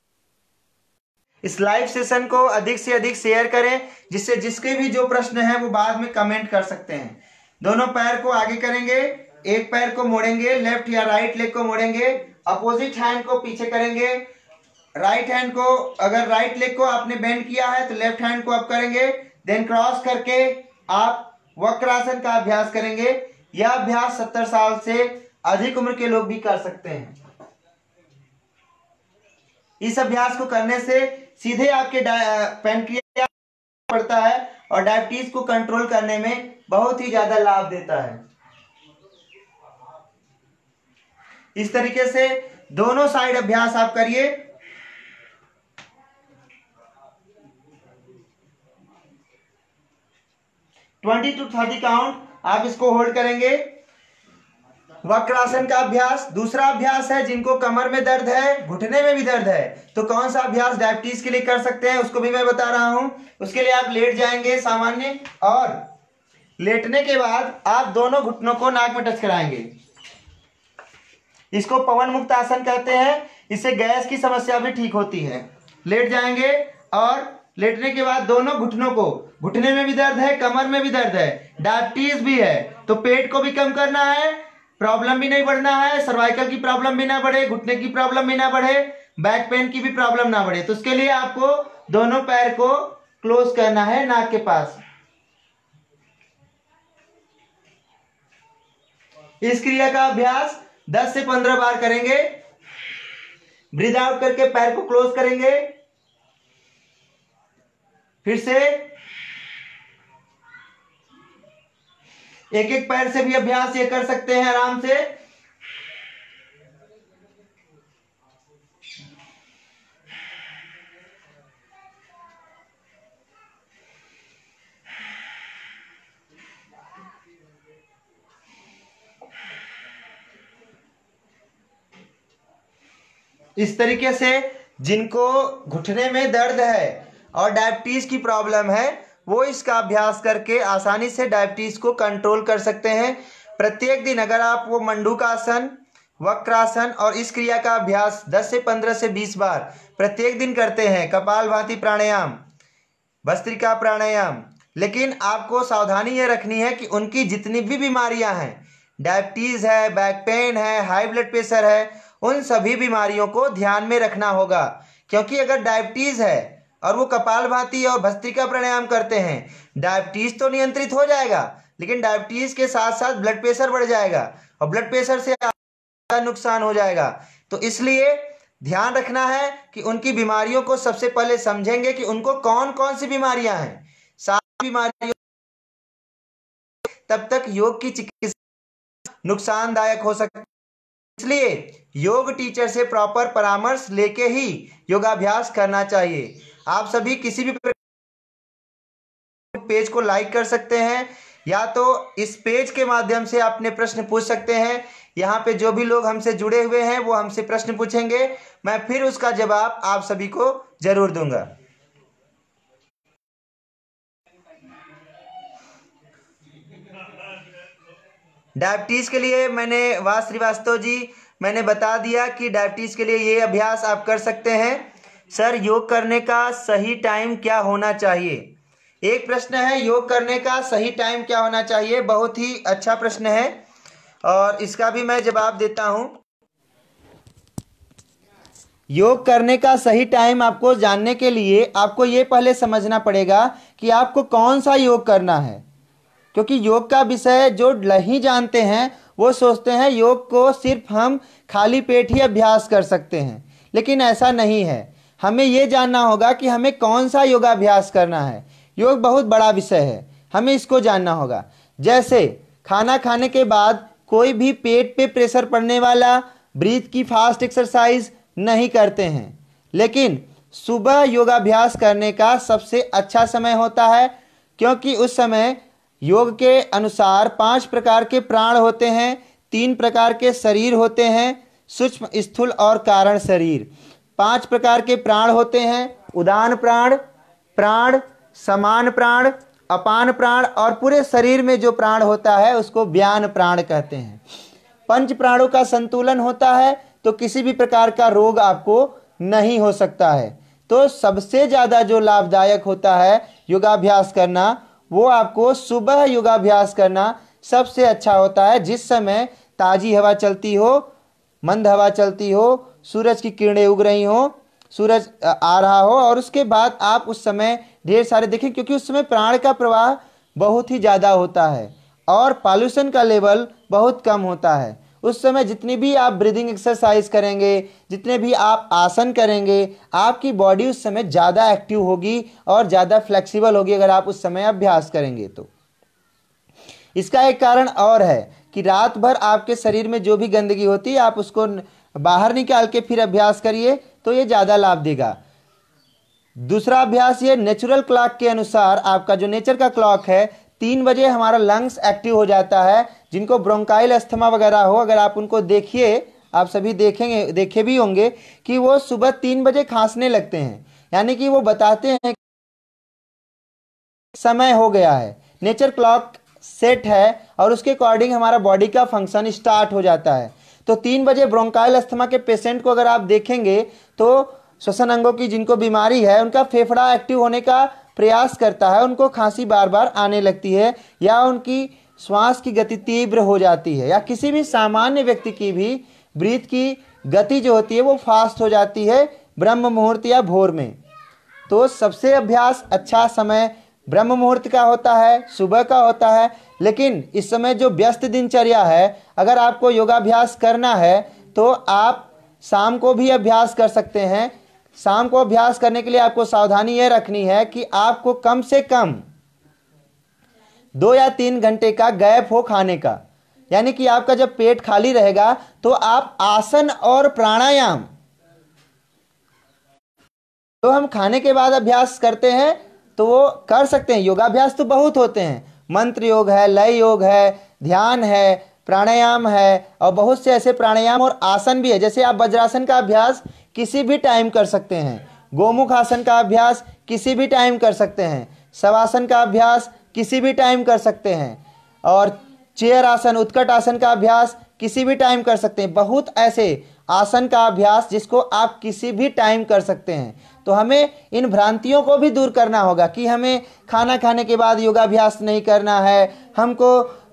इस लाइव सेशन को अधिक से अधिक शेयर करें जिससे जिसके भी जो प्रश्न है वो बाद में कमेंट कर सकते हैं दोनों पैर को आगे करेंगे एक पैर को मोड़ेंगे लेफ्ट या राइट लेग को मोड़ेंगे अपोजिट हैंड को पीछे करेंगे राइट हैंड को अगर राइट लेग को आपने बेंड किया है तो लेफ्ट हैंड को आप करेंगे देन क्रॉस करके आप वक्रासन का अभ्यास करेंगे यह अभ्यास सत्तर साल से अधिक उम्र के लोग भी कर सकते हैं इस अभ्यास को करने से सीधे आपके पेनक्रिया पड़ता है और डायबिटीज को कंट्रोल करने में बहुत ही ज्यादा लाभ देता है इस तरीके से दोनों साइड अभ्यास आप करिए ट्वेंटी टू थर्टी काउंट आप इसको होल्ड करेंगे वक्रासन का अभ्यास दूसरा अभ्यास है जिनको कमर में दर्द है घुटने में भी दर्द है तो कौन सा अभ्यास डायबिटीज के लिए कर सकते हैं उसको भी मैं बता रहा हूं उसके लिए आप लेट जाएंगे सामान्य और लेटने के बाद आप दोनों घुटनों को नाक में टच कराएंगे इसको पवन मुक्त आसन कहते हैं इससे गैस की समस्या भी ठीक होती है लेट जाएंगे और लेटने के बाद दोनों घुटनों को घुटने में भी दर्द है कमर में भी दर्द है डायबिटीज भी है तो पेट को भी कम करना है प्रॉब्लम भी नहीं बढ़ना है सर्वाइकल की प्रॉब्लम भी ना बढ़े घुटने की प्रॉब्लम भी ना बढ़े बैक पेन की भी प्रॉब्लम ना बढ़े तो उसके लिए आपको दोनों पैर को क्लोज करना है नाक के पास इस क्रिया का अभ्यास 10 से 15 बार करेंगे ब्रीद आउट करके पैर को क्लोज करेंगे फिर से एक एक पैर से भी अभ्यास ये कर सकते हैं आराम से इस तरीके से जिनको घुटने में दर्द है और डायबिटीज़ की प्रॉब्लम है वो इसका अभ्यास करके आसानी से डायबिटीज़ को कंट्रोल कर सकते हैं प्रत्येक दिन अगर आप वो मंडूकासन वक्रासन और इस क्रिया का अभ्यास 10 से 15 से 20 बार प्रत्येक दिन करते हैं कपाल भांति प्राणायाम भस्त्रिका प्राणायाम लेकिन आपको सावधानी ये रखनी है कि उनकी जितनी भी बीमारियां हैं डायबिटीज़ है बैक पेन है हाई ब्लड प्रेशर है उन सभी बीमारियों को ध्यान में रखना होगा क्योंकि अगर डायबिटीज़ है और वो कपाल भाती और भस्त्रिका प्राणायाम करते हैं डायबिटीज तो नियंत्रित हो जाएगा लेकिन डायबिटीज के साथ साथ ब्लड प्रेशर बढ़ जाएगा और ब्लड प्रेशर से नुकसान हो जाएगा तो इसलिए ध्यान रखना है कि उनकी बीमारियों को सबसे पहले समझेंगे कि उनको कौन कौन सी बीमारियां हैं सारी बीमारियों तब तक योग की चिकित्सा नुकसानदायक हो सकती इसलिए योग टीचर से प्रॉपर परामर्श लेके ही योगाभ्यास करना चाहिए आप सभी किसी भी पेज को लाइक कर सकते हैं या तो इस पेज के माध्यम से अपने प्रश्न पूछ सकते हैं यहाँ पे जो भी लोग हमसे जुड़े हुए हैं वो हमसे प्रश्न पूछेंगे मैं फिर उसका जवाब आप सभी को जरूर दूंगा डायबिटीज़ के लिए मैंने वास श्रीवास्तव जी मैंने बता दिया कि डायबिटीज़ के लिए ये अभ्यास आप कर सकते हैं सर योग करने का सही टाइम क्या होना चाहिए एक प्रश्न है योग करने का सही टाइम क्या होना चाहिए बहुत ही अच्छा प्रश्न है और इसका भी मैं जवाब देता हूं योग करने का सही टाइम आपको जानने के लिए आपको ये पहले समझना पड़ेगा कि आपको कौन सा योग करना है क्योंकि योग का विषय जो नहीं जानते हैं वो सोचते हैं योग को सिर्फ हम खाली पेट ही अभ्यास कर सकते हैं लेकिन ऐसा नहीं है हमें ये जानना होगा कि हमें कौन सा योगाभ्यास करना है योग बहुत बड़ा विषय है हमें इसको जानना होगा जैसे खाना खाने के बाद कोई भी पेट पे प्रेशर पड़ने वाला ब्रीथ की फास्ट एक्सरसाइज नहीं करते हैं लेकिन सुबह योगाभ्यास करने का सबसे अच्छा समय होता है क्योंकि उस समय योग के अनुसार पांच प्रकार के प्राण होते हैं तीन प्रकार के शरीर होते हैं सूक्ष्म स्थूल और कारण शरीर पांच प्रकार के प्राण होते हैं उदान प्राण प्राण समान प्राण अपान प्राण और पूरे शरीर में जो प्राण होता है उसको व्यान प्राण कहते हैं पंच प्राणों का संतुलन होता है तो किसी भी प्रकार का रोग आपको नहीं हो सकता है तो सबसे ज़्यादा जो लाभदायक होता है योगाभ्यास करना वो आपको सुबह योगाभ्यास करना सबसे अच्छा होता है जिस समय ताज़ी हवा चलती हो मंद हवा चलती हो सूरज की किरणें उग रही हों सूरज आ रहा हो और उसके बाद आप उस समय ढेर सारे देखें क्योंकि उस समय प्राण का प्रवाह बहुत ही ज़्यादा होता है और पॉल्यूशन का लेवल बहुत कम होता है उस समय जितनी भी आप ब्रीदिंग एक्सरसाइज करेंगे जितने भी आप आसन करेंगे आपकी बॉडी उस समय ज़्यादा एक्टिव होगी और ज़्यादा फ्लेक्सिबल होगी अगर आप उस समय अभ्यास करेंगे तो इसका एक कारण और है कि रात भर आपके शरीर में जो भी गंदगी होती है आप उसको बाहर निकाल के फिर अभ्यास करिए तो ये ज़्यादा लाभ देगा दूसरा अभ्यास ये नेचुरल क्लॉक के अनुसार आपका जो नेचर का क्लॉक है तीन बजे हमारा लंग्स एक्टिव हो जाता है जिनको ब्रोंकाइल अस्थमा वगैरह हो अगर आप उनको देखिए आप सभी देखेंगे देखे भी होंगे कि वो सुबह तीन बजे खांसने लगते हैं यानी कि वो बताते हैं समय हो गया है नेचर क्लॉक सेट है और उसके अकॉर्डिंग हमारा बॉडी का फंक्शन स्टार्ट हो जाता है तो तीन बजे ब्रोंकाइल अस्थमा के पेशेंट को अगर आप देखेंगे तो श्वसन अंगों की जिनको बीमारी है उनका फेफड़ा एक्टिव होने का प्रयास करता है उनको खांसी बार बार आने लगती है या उनकी श्वास की गति तीव्र हो जाती है या किसी भी सामान्य व्यक्ति की भी ब्रीथ की गति जो होती है वो फास्ट हो जाती है ब्रह्म मुहूर्त या भोर में तो सबसे अभ्यास अच्छा समय ब्रह्म मुहूर्त का होता है सुबह का होता है लेकिन इस समय जो व्यस्त दिनचर्या है अगर आपको योगाभ्यास करना है तो आप शाम को भी अभ्यास कर सकते हैं शाम को अभ्यास करने के लिए आपको सावधानी यह रखनी है कि आपको कम से कम दो या तीन घंटे का गैप हो खाने का यानी कि आपका जब पेट खाली रहेगा तो आप आसन और प्राणायाम तो हम खाने के बाद अभ्यास करते हैं तो वो कर सकते हैं योगाभ्यास तो बहुत होते हैं मंत्र योग है लय योग है ध्यान है प्राणायाम है और बहुत से ऐसे प्राणायाम और आसन भी है जैसे आप वज्रासन का अभ्यास किसी भी टाइम कर सकते हैं गोमुख आसन का अभ्यास किसी भी टाइम कर सकते हैं शवासन का अभ्यास किसी भी टाइम कर सकते हैं और चेयर आसन उत्कट आसन का अभ्यास किसी भी टाइम कर सकते हैं बहुत ऐसे आसन का अभ्यास जिसको आप किसी भी टाइम कर सकते हैं तो हमें इन भ्रांतियों को भी दूर करना होगा कि हमें खाना खाने के बाद योगाभ्यास नहीं करना है हमको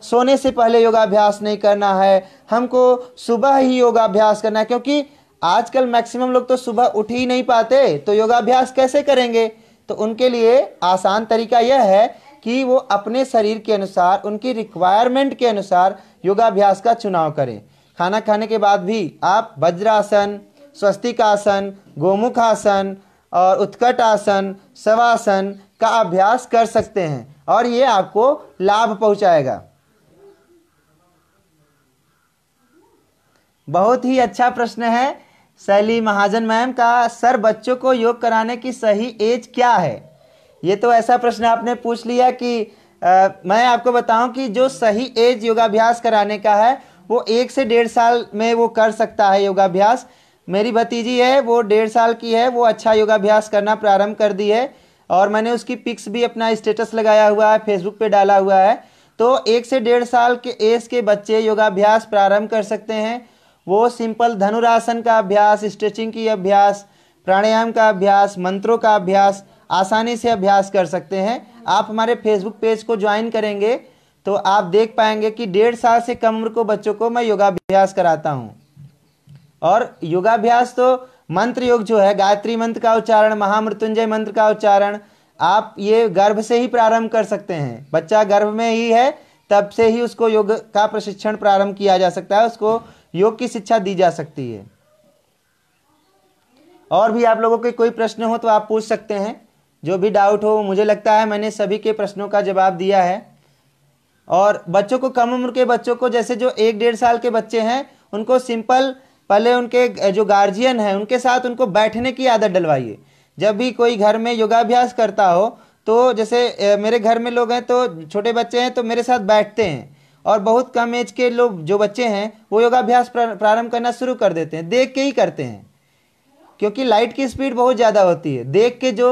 सोने से पहले योगाभ्यास नहीं करना है हमको सुबह ही योगाभ्यास करना है क्योंकि आजकल मैक्सिमम लोग तो सुबह उठ ही नहीं पाते तो योगाभ्यास कैसे करेंगे तो उनके लिए आसान तरीका यह है कि वो अपने शरीर के अनुसार उनकी रिक्वायरमेंट के अनुसार योगाभ्यास का चुनाव करें खाना खाने के बाद भी आप वज्रासन स्वस्तिकासन गोमुखासन और उत्कट आसन सवासन का अभ्यास कर सकते हैं और ये आपको लाभ पहुंचाएगा बहुत ही अच्छा प्रश्न है शैली महाजन मैम का सर बच्चों को योग कराने की सही एज क्या है ये तो ऐसा प्रश्न आपने पूछ लिया कि आ, मैं आपको बताऊं कि जो सही एज योगाभ्यास कराने का है वो एक से डेढ़ साल में वो कर सकता है योगाभ्यास मेरी भतीजी है वो डेढ़ साल की है वो अच्छा योगाभ्यास करना प्रारंभ कर दी है और मैंने उसकी पिक्स भी अपना स्टेटस लगाया हुआ है फेसबुक पे डाला हुआ है तो एक से डेढ़ साल के एज के बच्चे योगाभ्यास प्रारंभ कर सकते हैं वो सिंपल धनुरासन का अभ्यास स्ट्रेचिंग की अभ्यास प्राणायाम का अभ्यास मंत्रों का अभ्यास आसानी से अभ्यास कर सकते हैं आप हमारे फेसबुक पेज को ज्वाइन करेंगे तो आप देख पाएंगे कि डेढ़ साल से कम उम्र को बच्चों को मैं योगाभ्यास कराता हूँ और योगाभ्यास तो मंत्र योग जो है गायत्री मंत्र का उच्चारण महामृत्युंजय मंत्र का उच्चारण आप ये गर्भ से ही प्रारंभ कर सकते हैं बच्चा गर्भ में ही है तब से ही उसको योग का प्रशिक्षण प्रारंभ किया जा सकता है उसको योग की शिक्षा दी जा सकती है और भी आप लोगों के कोई प्रश्न हो तो आप पूछ सकते हैं जो भी डाउट हो मुझे लगता है मैंने सभी के प्रश्नों का जवाब दिया है और बच्चों को कम उम्र के बच्चों को जैसे जो एक डेढ़ साल के बच्चे हैं उनको सिंपल पहले उनके जो गार्जियन हैं उनके साथ उनको बैठने की आदत डलवाइए जब भी कोई घर में योगाभ्यास करता हो तो जैसे मेरे घर में लोग हैं तो छोटे बच्चे हैं तो मेरे साथ बैठते हैं और बहुत कम एज के लोग जो बच्चे हैं वो योगाभ्यास प्रारंभ करना शुरू कर देते हैं देख के ही करते हैं क्योंकि लाइट की स्पीड बहुत ज़्यादा होती है देख के जो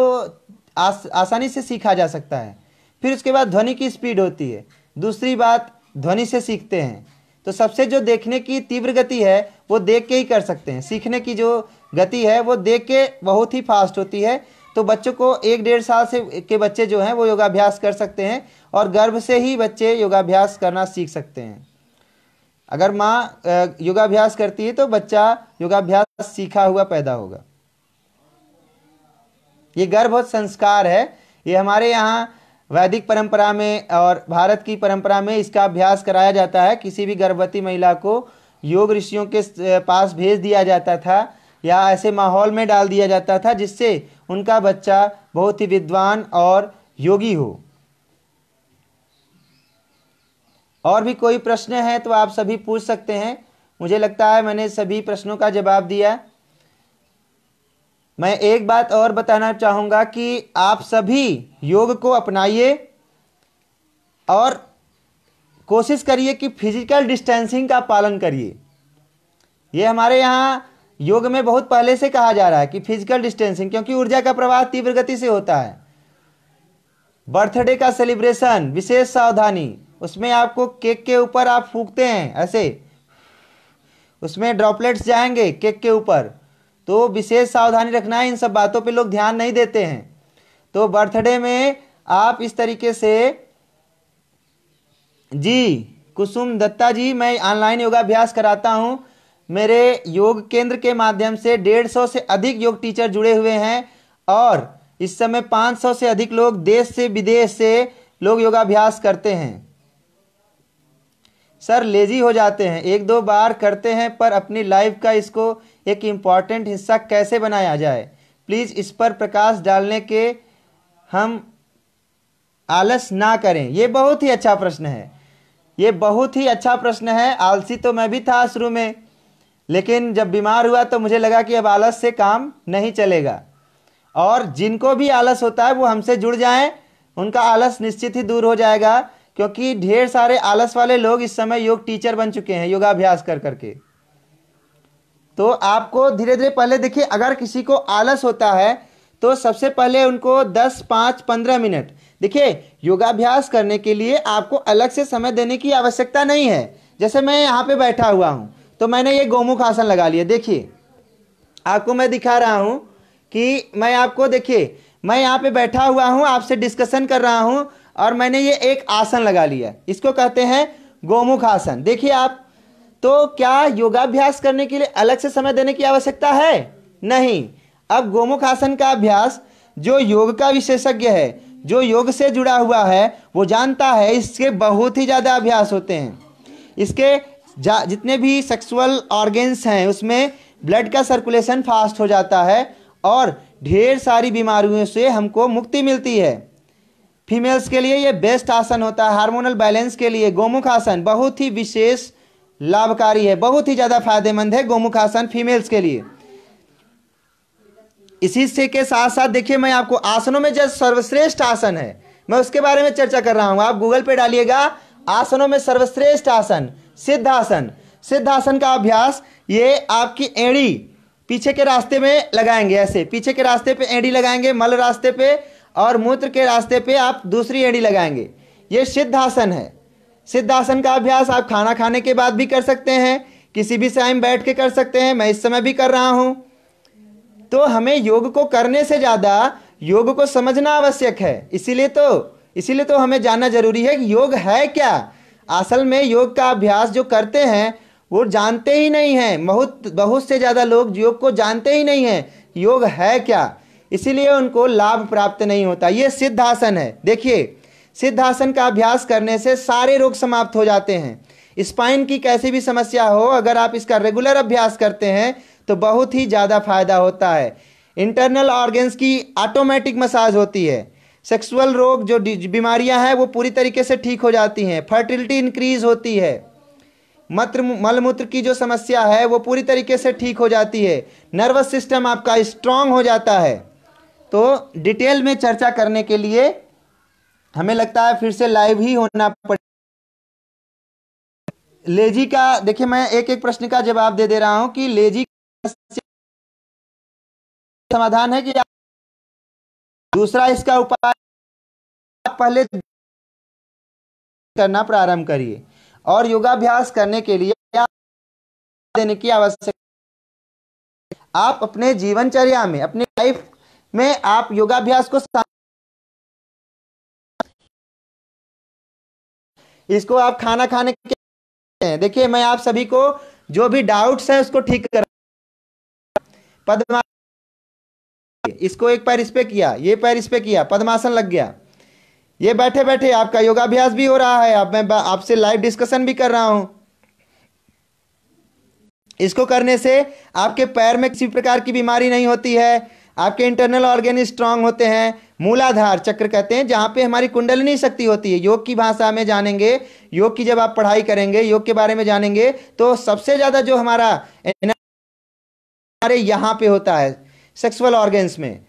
आस, आसानी से सीखा जा सकता है फिर उसके बाद ध्वनि की स्पीड होती है दूसरी बात ध्वनि से सीखते हैं तो सबसे जो देखने की तीव्र गति है वो देख के ही कर सकते हैं सीखने की जो गति है वो देख के बहुत ही फास्ट होती है तो बच्चों को एक डेढ़ साल से के बच्चे जो हैं वो योगाभ्यास कर सकते हैं और गर्भ से ही बच्चे योगाभ्यास करना सीख सकते हैं अगर माँ योगाभ्यास करती है तो बच्चा योगाभ्यास सीखा हुआ पैदा होगा ये गर्भ संस्कार है ये हमारे यहाँ वैदिक परंपरा में और भारत की परंपरा में इसका अभ्यास कराया जाता है किसी भी गर्भवती महिला को योग ऋषियों के पास भेज दिया जाता था या ऐसे माहौल में डाल दिया जाता था जिससे उनका बच्चा बहुत ही विद्वान और योगी हो और भी कोई प्रश्न है तो आप सभी पूछ सकते हैं मुझे लगता है मैंने सभी प्रश्नों का जवाब दिया मैं एक बात और बताना चाहूंगा कि आप सभी योग को अपनाइए और कोशिश करिए कि फिजिकल डिस्टेंसिंग का पालन करिए ये हमारे यहाँ योग में बहुत पहले से कहा जा रहा है कि फिजिकल डिस्टेंसिंग क्योंकि ऊर्जा का प्रवाह तीव्र गति से होता है बर्थडे का सेलिब्रेशन विशेष सावधानी उसमें आपको केक के ऊपर आप फूकते हैं ऐसे उसमें ड्रॉपलेट्स जाएंगे केक के ऊपर तो विशेष सावधानी रखना है इन सब बातों पे लोग ध्यान नहीं देते हैं तो बर्थडे में आप इस तरीके से जी कुसुम दत्ता जी मैं ऑनलाइन योगाभ्यास कराता हूँ मेरे योग केंद्र के माध्यम से डेढ़ सौ से अधिक योग टीचर जुड़े हुए हैं और इस समय पाँच सौ से अधिक लोग देश से विदेश से लोग योगाभ्यास करते हैं सर लेजी हो जाते हैं एक दो बार करते हैं पर अपनी लाइफ का इसको एक इम्पॉर्टेंट हिस्सा कैसे बनाया जाए प्लीज़ इस पर प्रकाश डालने के हम आलस ना करें ये बहुत ही अच्छा प्रश्न है ये बहुत ही अच्छा प्रश्न है आलसी तो मैं भी था शुरू में लेकिन जब बीमार हुआ तो मुझे लगा कि अब आलस से काम नहीं चलेगा और जिनको भी आलस होता है वो हमसे जुड़ जाए उनका आलस निश्चित ही दूर हो जाएगा क्योंकि ढेर सारे आलस वाले लोग इस समय योग टीचर बन चुके हैं योगाभ्यास कर करके तो आपको धीरे धीरे पहले देखिए अगर किसी को आलस होता है तो सबसे पहले उनको दस पाँच पंद्रह मिनट देखिए योगाभ्यास करने के लिए आपको अलग से समय देने की आवश्यकता नहीं है जैसे मैं यहाँ पे बैठा हुआ हूँ तो मैंने ये गोमुख आसन लगा लिया देखिए आपको मैं दिखा रहा हूँ कि मैं आपको देखिए मैं यहाँ पे बैठा हुआ हूँ आपसे डिस्कशन कर रहा हूँ और मैंने ये एक आसन लगा लिया इसको कहते हैं गोमुख आसन देखिए आप तो क्या योगाभ्यास करने के लिए अलग से समय देने की आवश्यकता है नहीं अब गोमुख आसन का अभ्यास जो योग का विशेषज्ञ है जो योग से जुड़ा हुआ है वो जानता है इसके बहुत ही ज़्यादा अभ्यास होते हैं इसके जितने भी सेक्सुअल ऑर्गेन्स हैं उसमें ब्लड का सर्कुलेशन फास्ट हो जाता है और ढेर सारी बीमारियों से हमको मुक्ति मिलती है फीमेल्स के लिए ये बेस्ट आसन होता है हार्मोनल बैलेंस के लिए गोमुख आसन बहुत ही विशेष लाभकारी है बहुत ही ज़्यादा फायदेमंद है गोमुख आसन फीमेल्स के लिए इसी से के साथ साथ देखिए मैं आपको आसनों में जो सर्वश्रेष्ठ आसन है मैं उसके बारे में चर्चा कर रहा हूँ आप गूगल पे डालिएगा आसनों में सर्वश्रेष्ठ आसन सिद्धासन सिद्धासन का अभ्यास ये आपकी एड़ी पीछे के रास्ते में लगाएंगे ऐसे पीछे के रास्ते पे एड़ी लगाएंगे मल रास्ते पे और मूत्र के रास्ते पे आप दूसरी एड़ी लगाएंगे ये सिद्धासन है सिद्धासन का अभ्यास आप खाना खाने के बाद भी कर सकते हैं किसी भी टाइम बैठ के कर सकते हैं मैं इस समय भी कर रहा हूँ तो हमें योग को करने से ज़्यादा योग को समझना आवश्यक है इसीलिए तो इसीलिए तो हमें जानना जरूरी है कि योग है क्या असल में योग का अभ्यास जो करते हैं वो जानते ही नहीं हैं बहुत बहुत से ज़्यादा लोग योग को जानते ही नहीं हैं योग है क्या इसीलिए उनको लाभ प्राप्त नहीं होता ये सिद्धासन है देखिए सिद्धासन का अभ्यास करने से सारे रोग समाप्त हो जाते हैं स्पाइन की कैसी भी समस्या हो अगर आप इसका रेगुलर अभ्यास करते हैं तो बहुत ही ज़्यादा फायदा होता है इंटरनल ऑर्गेंस की ऑटोमेटिक मसाज होती है सेक्सुअल रोग जो बीमारियां हैं वो पूरी तरीके से ठीक हो जाती हैं फर्टिलिटी इंक्रीज होती है मत्र मलमूत्र की जो समस्या है वो पूरी तरीके से ठीक हो जाती है नर्वस सिस्टम आपका स्ट्रांग हो जाता है तो डिटेल में चर्चा करने के लिए हमें लगता है फिर से लाइव ही होना पड़ेगा लेजी का देखिए मैं एक एक प्रश्न का जवाब दे दे रहा हूँ कि लेजी समाधान है कि दूसरा इसका उपाय पहले करना प्रारंभ करिए और योगाभ्यास करने के लिए देने की आवश्यकता आप अपने जीवनचर्या में अपने लाइफ में आप योगाभ्यास को इसको आप खाना खाने के देखिए मैं आप सभी को जो भी डाउट्स है उसको ठीक कर पद्मा इसको एक पैर इस पे किया ये पैर इस पे किया पद्मासन लग गया ये बैठे बैठे आपका योगाभ्यास भी हो रहा है आप मैं आपसे लाइव डिस्कशन भी कर रहा हूं इसको करने से आपके पैर में किसी प्रकार की बीमारी नहीं होती है आपके इंटरनल ऑर्गेन स्ट्रांग होते हैं मूलाधार चक्र कहते हैं जहां पे हमारी कुंडलिनी शक्ति होती है योग की भाषा में जानेंगे योग की जब आप पढ़ाई करेंगे योग के बारे में जानेंगे तो सबसे ज़्यादा जो हमारा हमारे यहाँ पे होता है सेक्सुअल ऑर्गेन्स में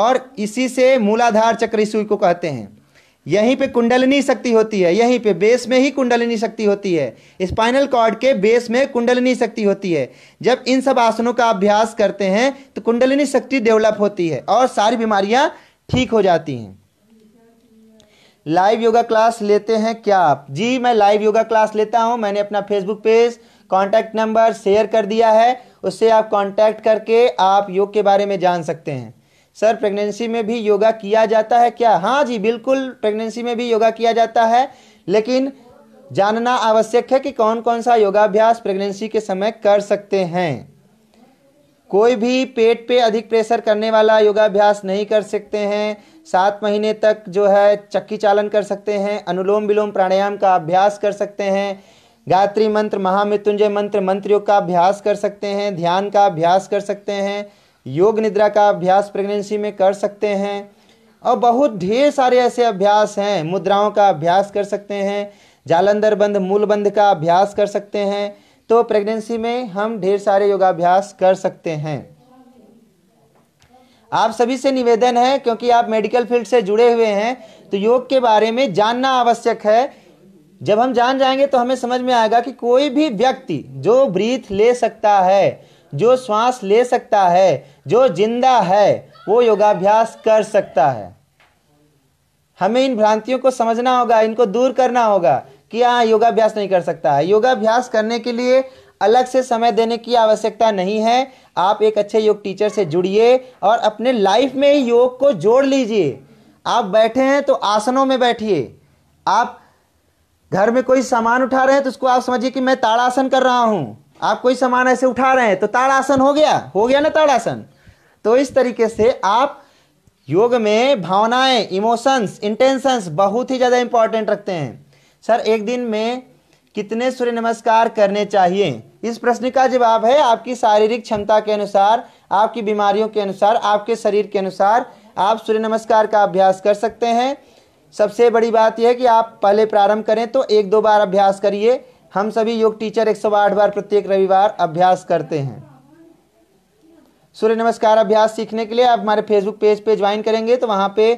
और इसी से मूलाधार चक्र सुई को कहते हैं यहीं पे कुंडलिनी शक्ति होती है यहीं पे बेस में ही कुंडलिनी शक्ति होती है स्पाइनल कॉर्ड के बेस में कुंडलिनी शक्ति होती है जब इन सब आसनों का अभ्यास करते हैं तो कुंडलिनी शक्ति डेवलप होती है और सारी बीमारियां ठीक हो जाती हैं लाइव योगा क्लास लेते हैं क्या आप जी मैं लाइव योगा क्लास लेता हूं मैंने अपना Facebook page contact number share कर दिया है उससे आप कांटेक्ट करके आप योग के बारे में जान सकते हैं सर प्रेगनेंसी में भी योगा किया जाता है क्या हाँ जी बिल्कुल प्रेगनेंसी में भी योगा किया जाता है लेकिन जानना आवश्यक है कि कौन कौन सा योगाभ्यास प्रेगनेंसी के समय कर सकते हैं कोई भी पेट पे अधिक प्रेशर करने वाला योगाभ्यास नहीं कर सकते हैं सात महीने तक जो है चक्की चालन कर सकते हैं अनुलोम विलोम प्राणायाम का अभ्यास कर सकते हैं गायत्री मंत्र महामृत्युंजय मंत्र मंत्र योग का अभ्यास कर सकते हैं ध्यान का अभ्यास कर सकते हैं योग निद्रा का अभ्यास प्रेगनेंसी में कर सकते हैं और बहुत ढेर सारे ऐसे अभ्यास हैं मुद्राओं का अभ्यास कर सकते हैं जालंधर बंद मूल बंद का अभ्यास कर सकते हैं तो प्रेगनेंसी में हम ढेर सारे योगाभ्यास कर सकते हैं आप सभी से निवेदन है क्योंकि आप मेडिकल फील्ड से जुड़े हुए हैं तो योग के बारे में जानना आवश्यक है जब हम जान जाएंगे तो हमें समझ में आएगा कि कोई भी व्यक्ति जो ब्रीथ ले सकता है जो श्वास ले सकता है जो जिंदा है वो योगाभ्यास कर सकता है हमें इन भ्रांतियों को समझना होगा इनको दूर करना होगा कि हाँ योगाभ्यास नहीं कर सकता है योगाभ्यास करने के लिए अलग से समय देने की आवश्यकता नहीं है आप एक अच्छे योग टीचर से जुड़िए और अपने लाइफ में योग को जोड़ लीजिए आप बैठे हैं तो आसनों में बैठिए आप घर में कोई सामान उठा रहे हैं तो उसको आप समझिए कि मैं ताड़ासन कर रहा हूँ आप कोई सामान ऐसे उठा रहे हैं तो ताड़ासन हो गया हो गया ना ताड़ासन तो इस तरीके से आप योग में भावनाएं इमोशंस इंटेंशंस बहुत ही ज़्यादा इंपॉर्टेंट रखते हैं सर एक दिन में कितने सूर्य नमस्कार करने चाहिए इस प्रश्न का जवाब है आपकी शारीरिक क्षमता के अनुसार आपकी बीमारियों के अनुसार आपके शरीर के अनुसार आप सूर्य नमस्कार का अभ्यास कर सकते हैं सबसे बड़ी बात यह है कि आप पहले प्रारंभ करें तो एक दो बार अभ्यास करिए हम सभी योग टीचर 108 बार प्रत्येक रविवार अभ्यास करते हैं सूर्य नमस्कार अभ्यास सीखने के लिए आप हमारे फेसबुक पेज पे ज्वाइन करेंगे तो वहाँ पे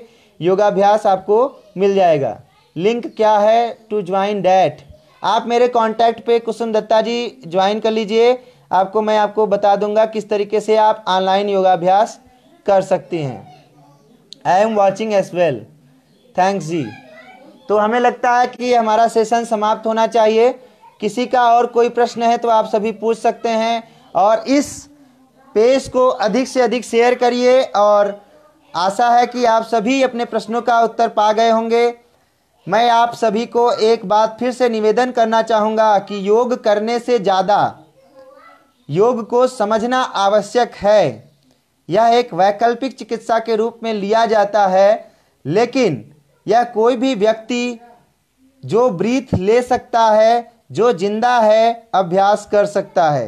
योगाभ्यास आपको मिल जाएगा लिंक क्या है टू ज्वाइन डैट आप मेरे कांटेक्ट पे कुसुम दत्ता जी ज्वाइन कर लीजिए आपको मैं आपको बता दूंगा किस तरीके से आप ऑनलाइन योगाभ्यास कर सकती हैं I am watching as well thanks ji तो हमें लगता है कि हमारा सेशन समाप्त होना चाहिए किसी का और कोई प्रश्न है तो आप सभी पूछ सकते हैं और इस पेज को अधिक से अधिक शेयर करिए और आशा है कि आप सभी अपने प्रश्नों का उत्तर पा गए होंगे मैं आप सभी को एक बात फिर से निवेदन करना चाहूँगा कि योग करने से ज़्यादा योग को समझना आवश्यक है यह एक वैकल्पिक चिकित्सा के रूप में लिया जाता है लेकिन या कोई भी व्यक्ति जो ब्रीथ ले सकता है जो जिंदा है अभ्यास कर सकता है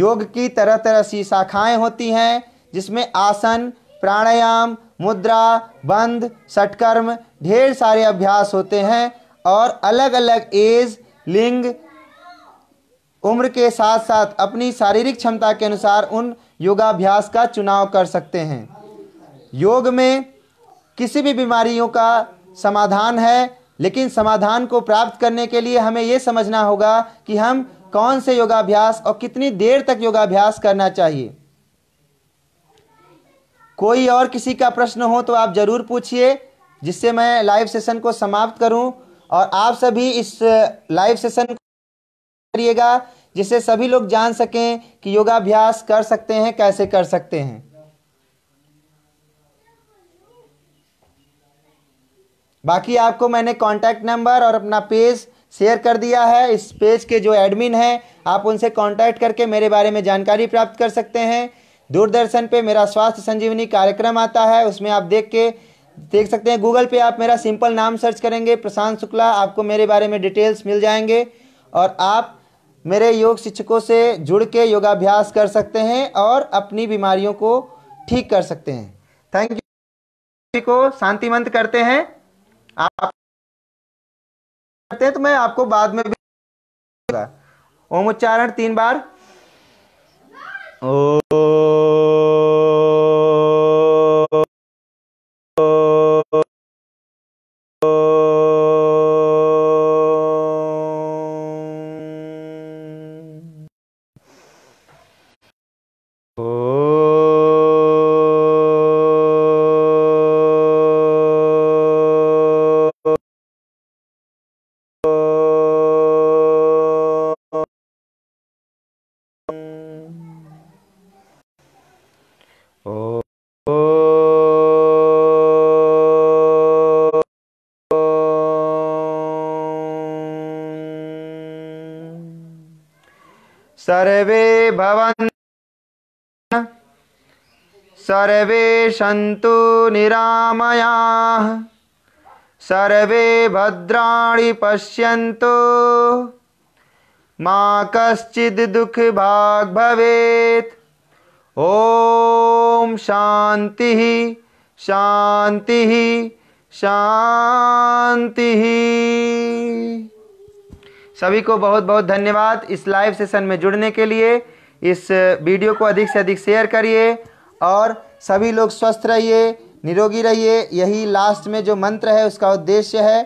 योग की तरह तरह सी शाखाएं होती हैं जिसमें आसन प्राणायाम मुद्रा बंद सटकर्म ढेर सारे अभ्यास होते हैं और अलग अलग एज लिंग उम्र के साथ साथ अपनी शारीरिक क्षमता के अनुसार उन योगाभ्यास का चुनाव कर सकते हैं योग में किसी भी बीमारियों का समाधान है लेकिन समाधान को प्राप्त करने के लिए हमें यह समझना होगा कि हम कौन से योगाभ्यास और कितनी देर तक योगाभ्यास करना चाहिए कोई और किसी का प्रश्न हो तो आप ज़रूर पूछिए जिससे मैं लाइव सेशन को समाप्त करूं और आप सभी इस लाइव सेशन को करिएगा जिससे सभी लोग जान सकें कि योगाभ्यास कर सकते हैं कैसे कर सकते हैं बाकी आपको मैंने कॉन्टैक्ट नंबर और अपना पेज शेयर कर दिया है इस पेज के जो एडमिन हैं आप उनसे कॉन्टैक्ट करके मेरे बारे में जानकारी प्राप्त कर सकते हैं दूरदर्शन पे मेरा स्वास्थ्य संजीवनी कार्यक्रम आता है उसमें आप देख के देख सकते हैं गूगल पे आप मेरा सिंपल नाम सर्च करेंगे प्रशांत शुक्ला आपको मेरे बारे में डिटेल्स मिल जाएंगे और आप मेरे योग शिक्षकों से जुड़ के योगाभ्यास कर सकते हैं और अपनी बीमारियों को ठीक कर सकते हैं थैंक यू को शांतिमंत करते हैं आप करते हैं तो मैं आपको बाद में भी ओम उच्चारण तीन बार ओ सर्वे सर्वे सन्तु निरामया सर्वे भद्राणि पश्यन्तु मा कश्चिद् दुःखभाग् भवेत् ॐ शान्तिः शान्तिः शान्तिः सभी को बहुत बहुत धन्यवाद इस लाइव सेशन में जुड़ने के लिए इस वीडियो को अधिक से अधिक शेयर करिए और सभी लोग स्वस्थ रहिए निरोगी रहिए यही लास्ट में जो मंत्र है उसका उद्देश्य है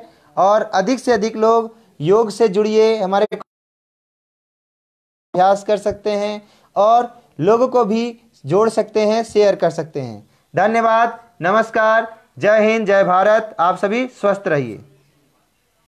और अधिक से अधिक लोग योग से जुड़िए हमारे अभ्यास कर सकते हैं और लोगों को भी जोड़ सकते हैं शेयर कर सकते हैं धन्यवाद नमस्कार जय हिंद जय भारत आप सभी स्वस्थ रहिए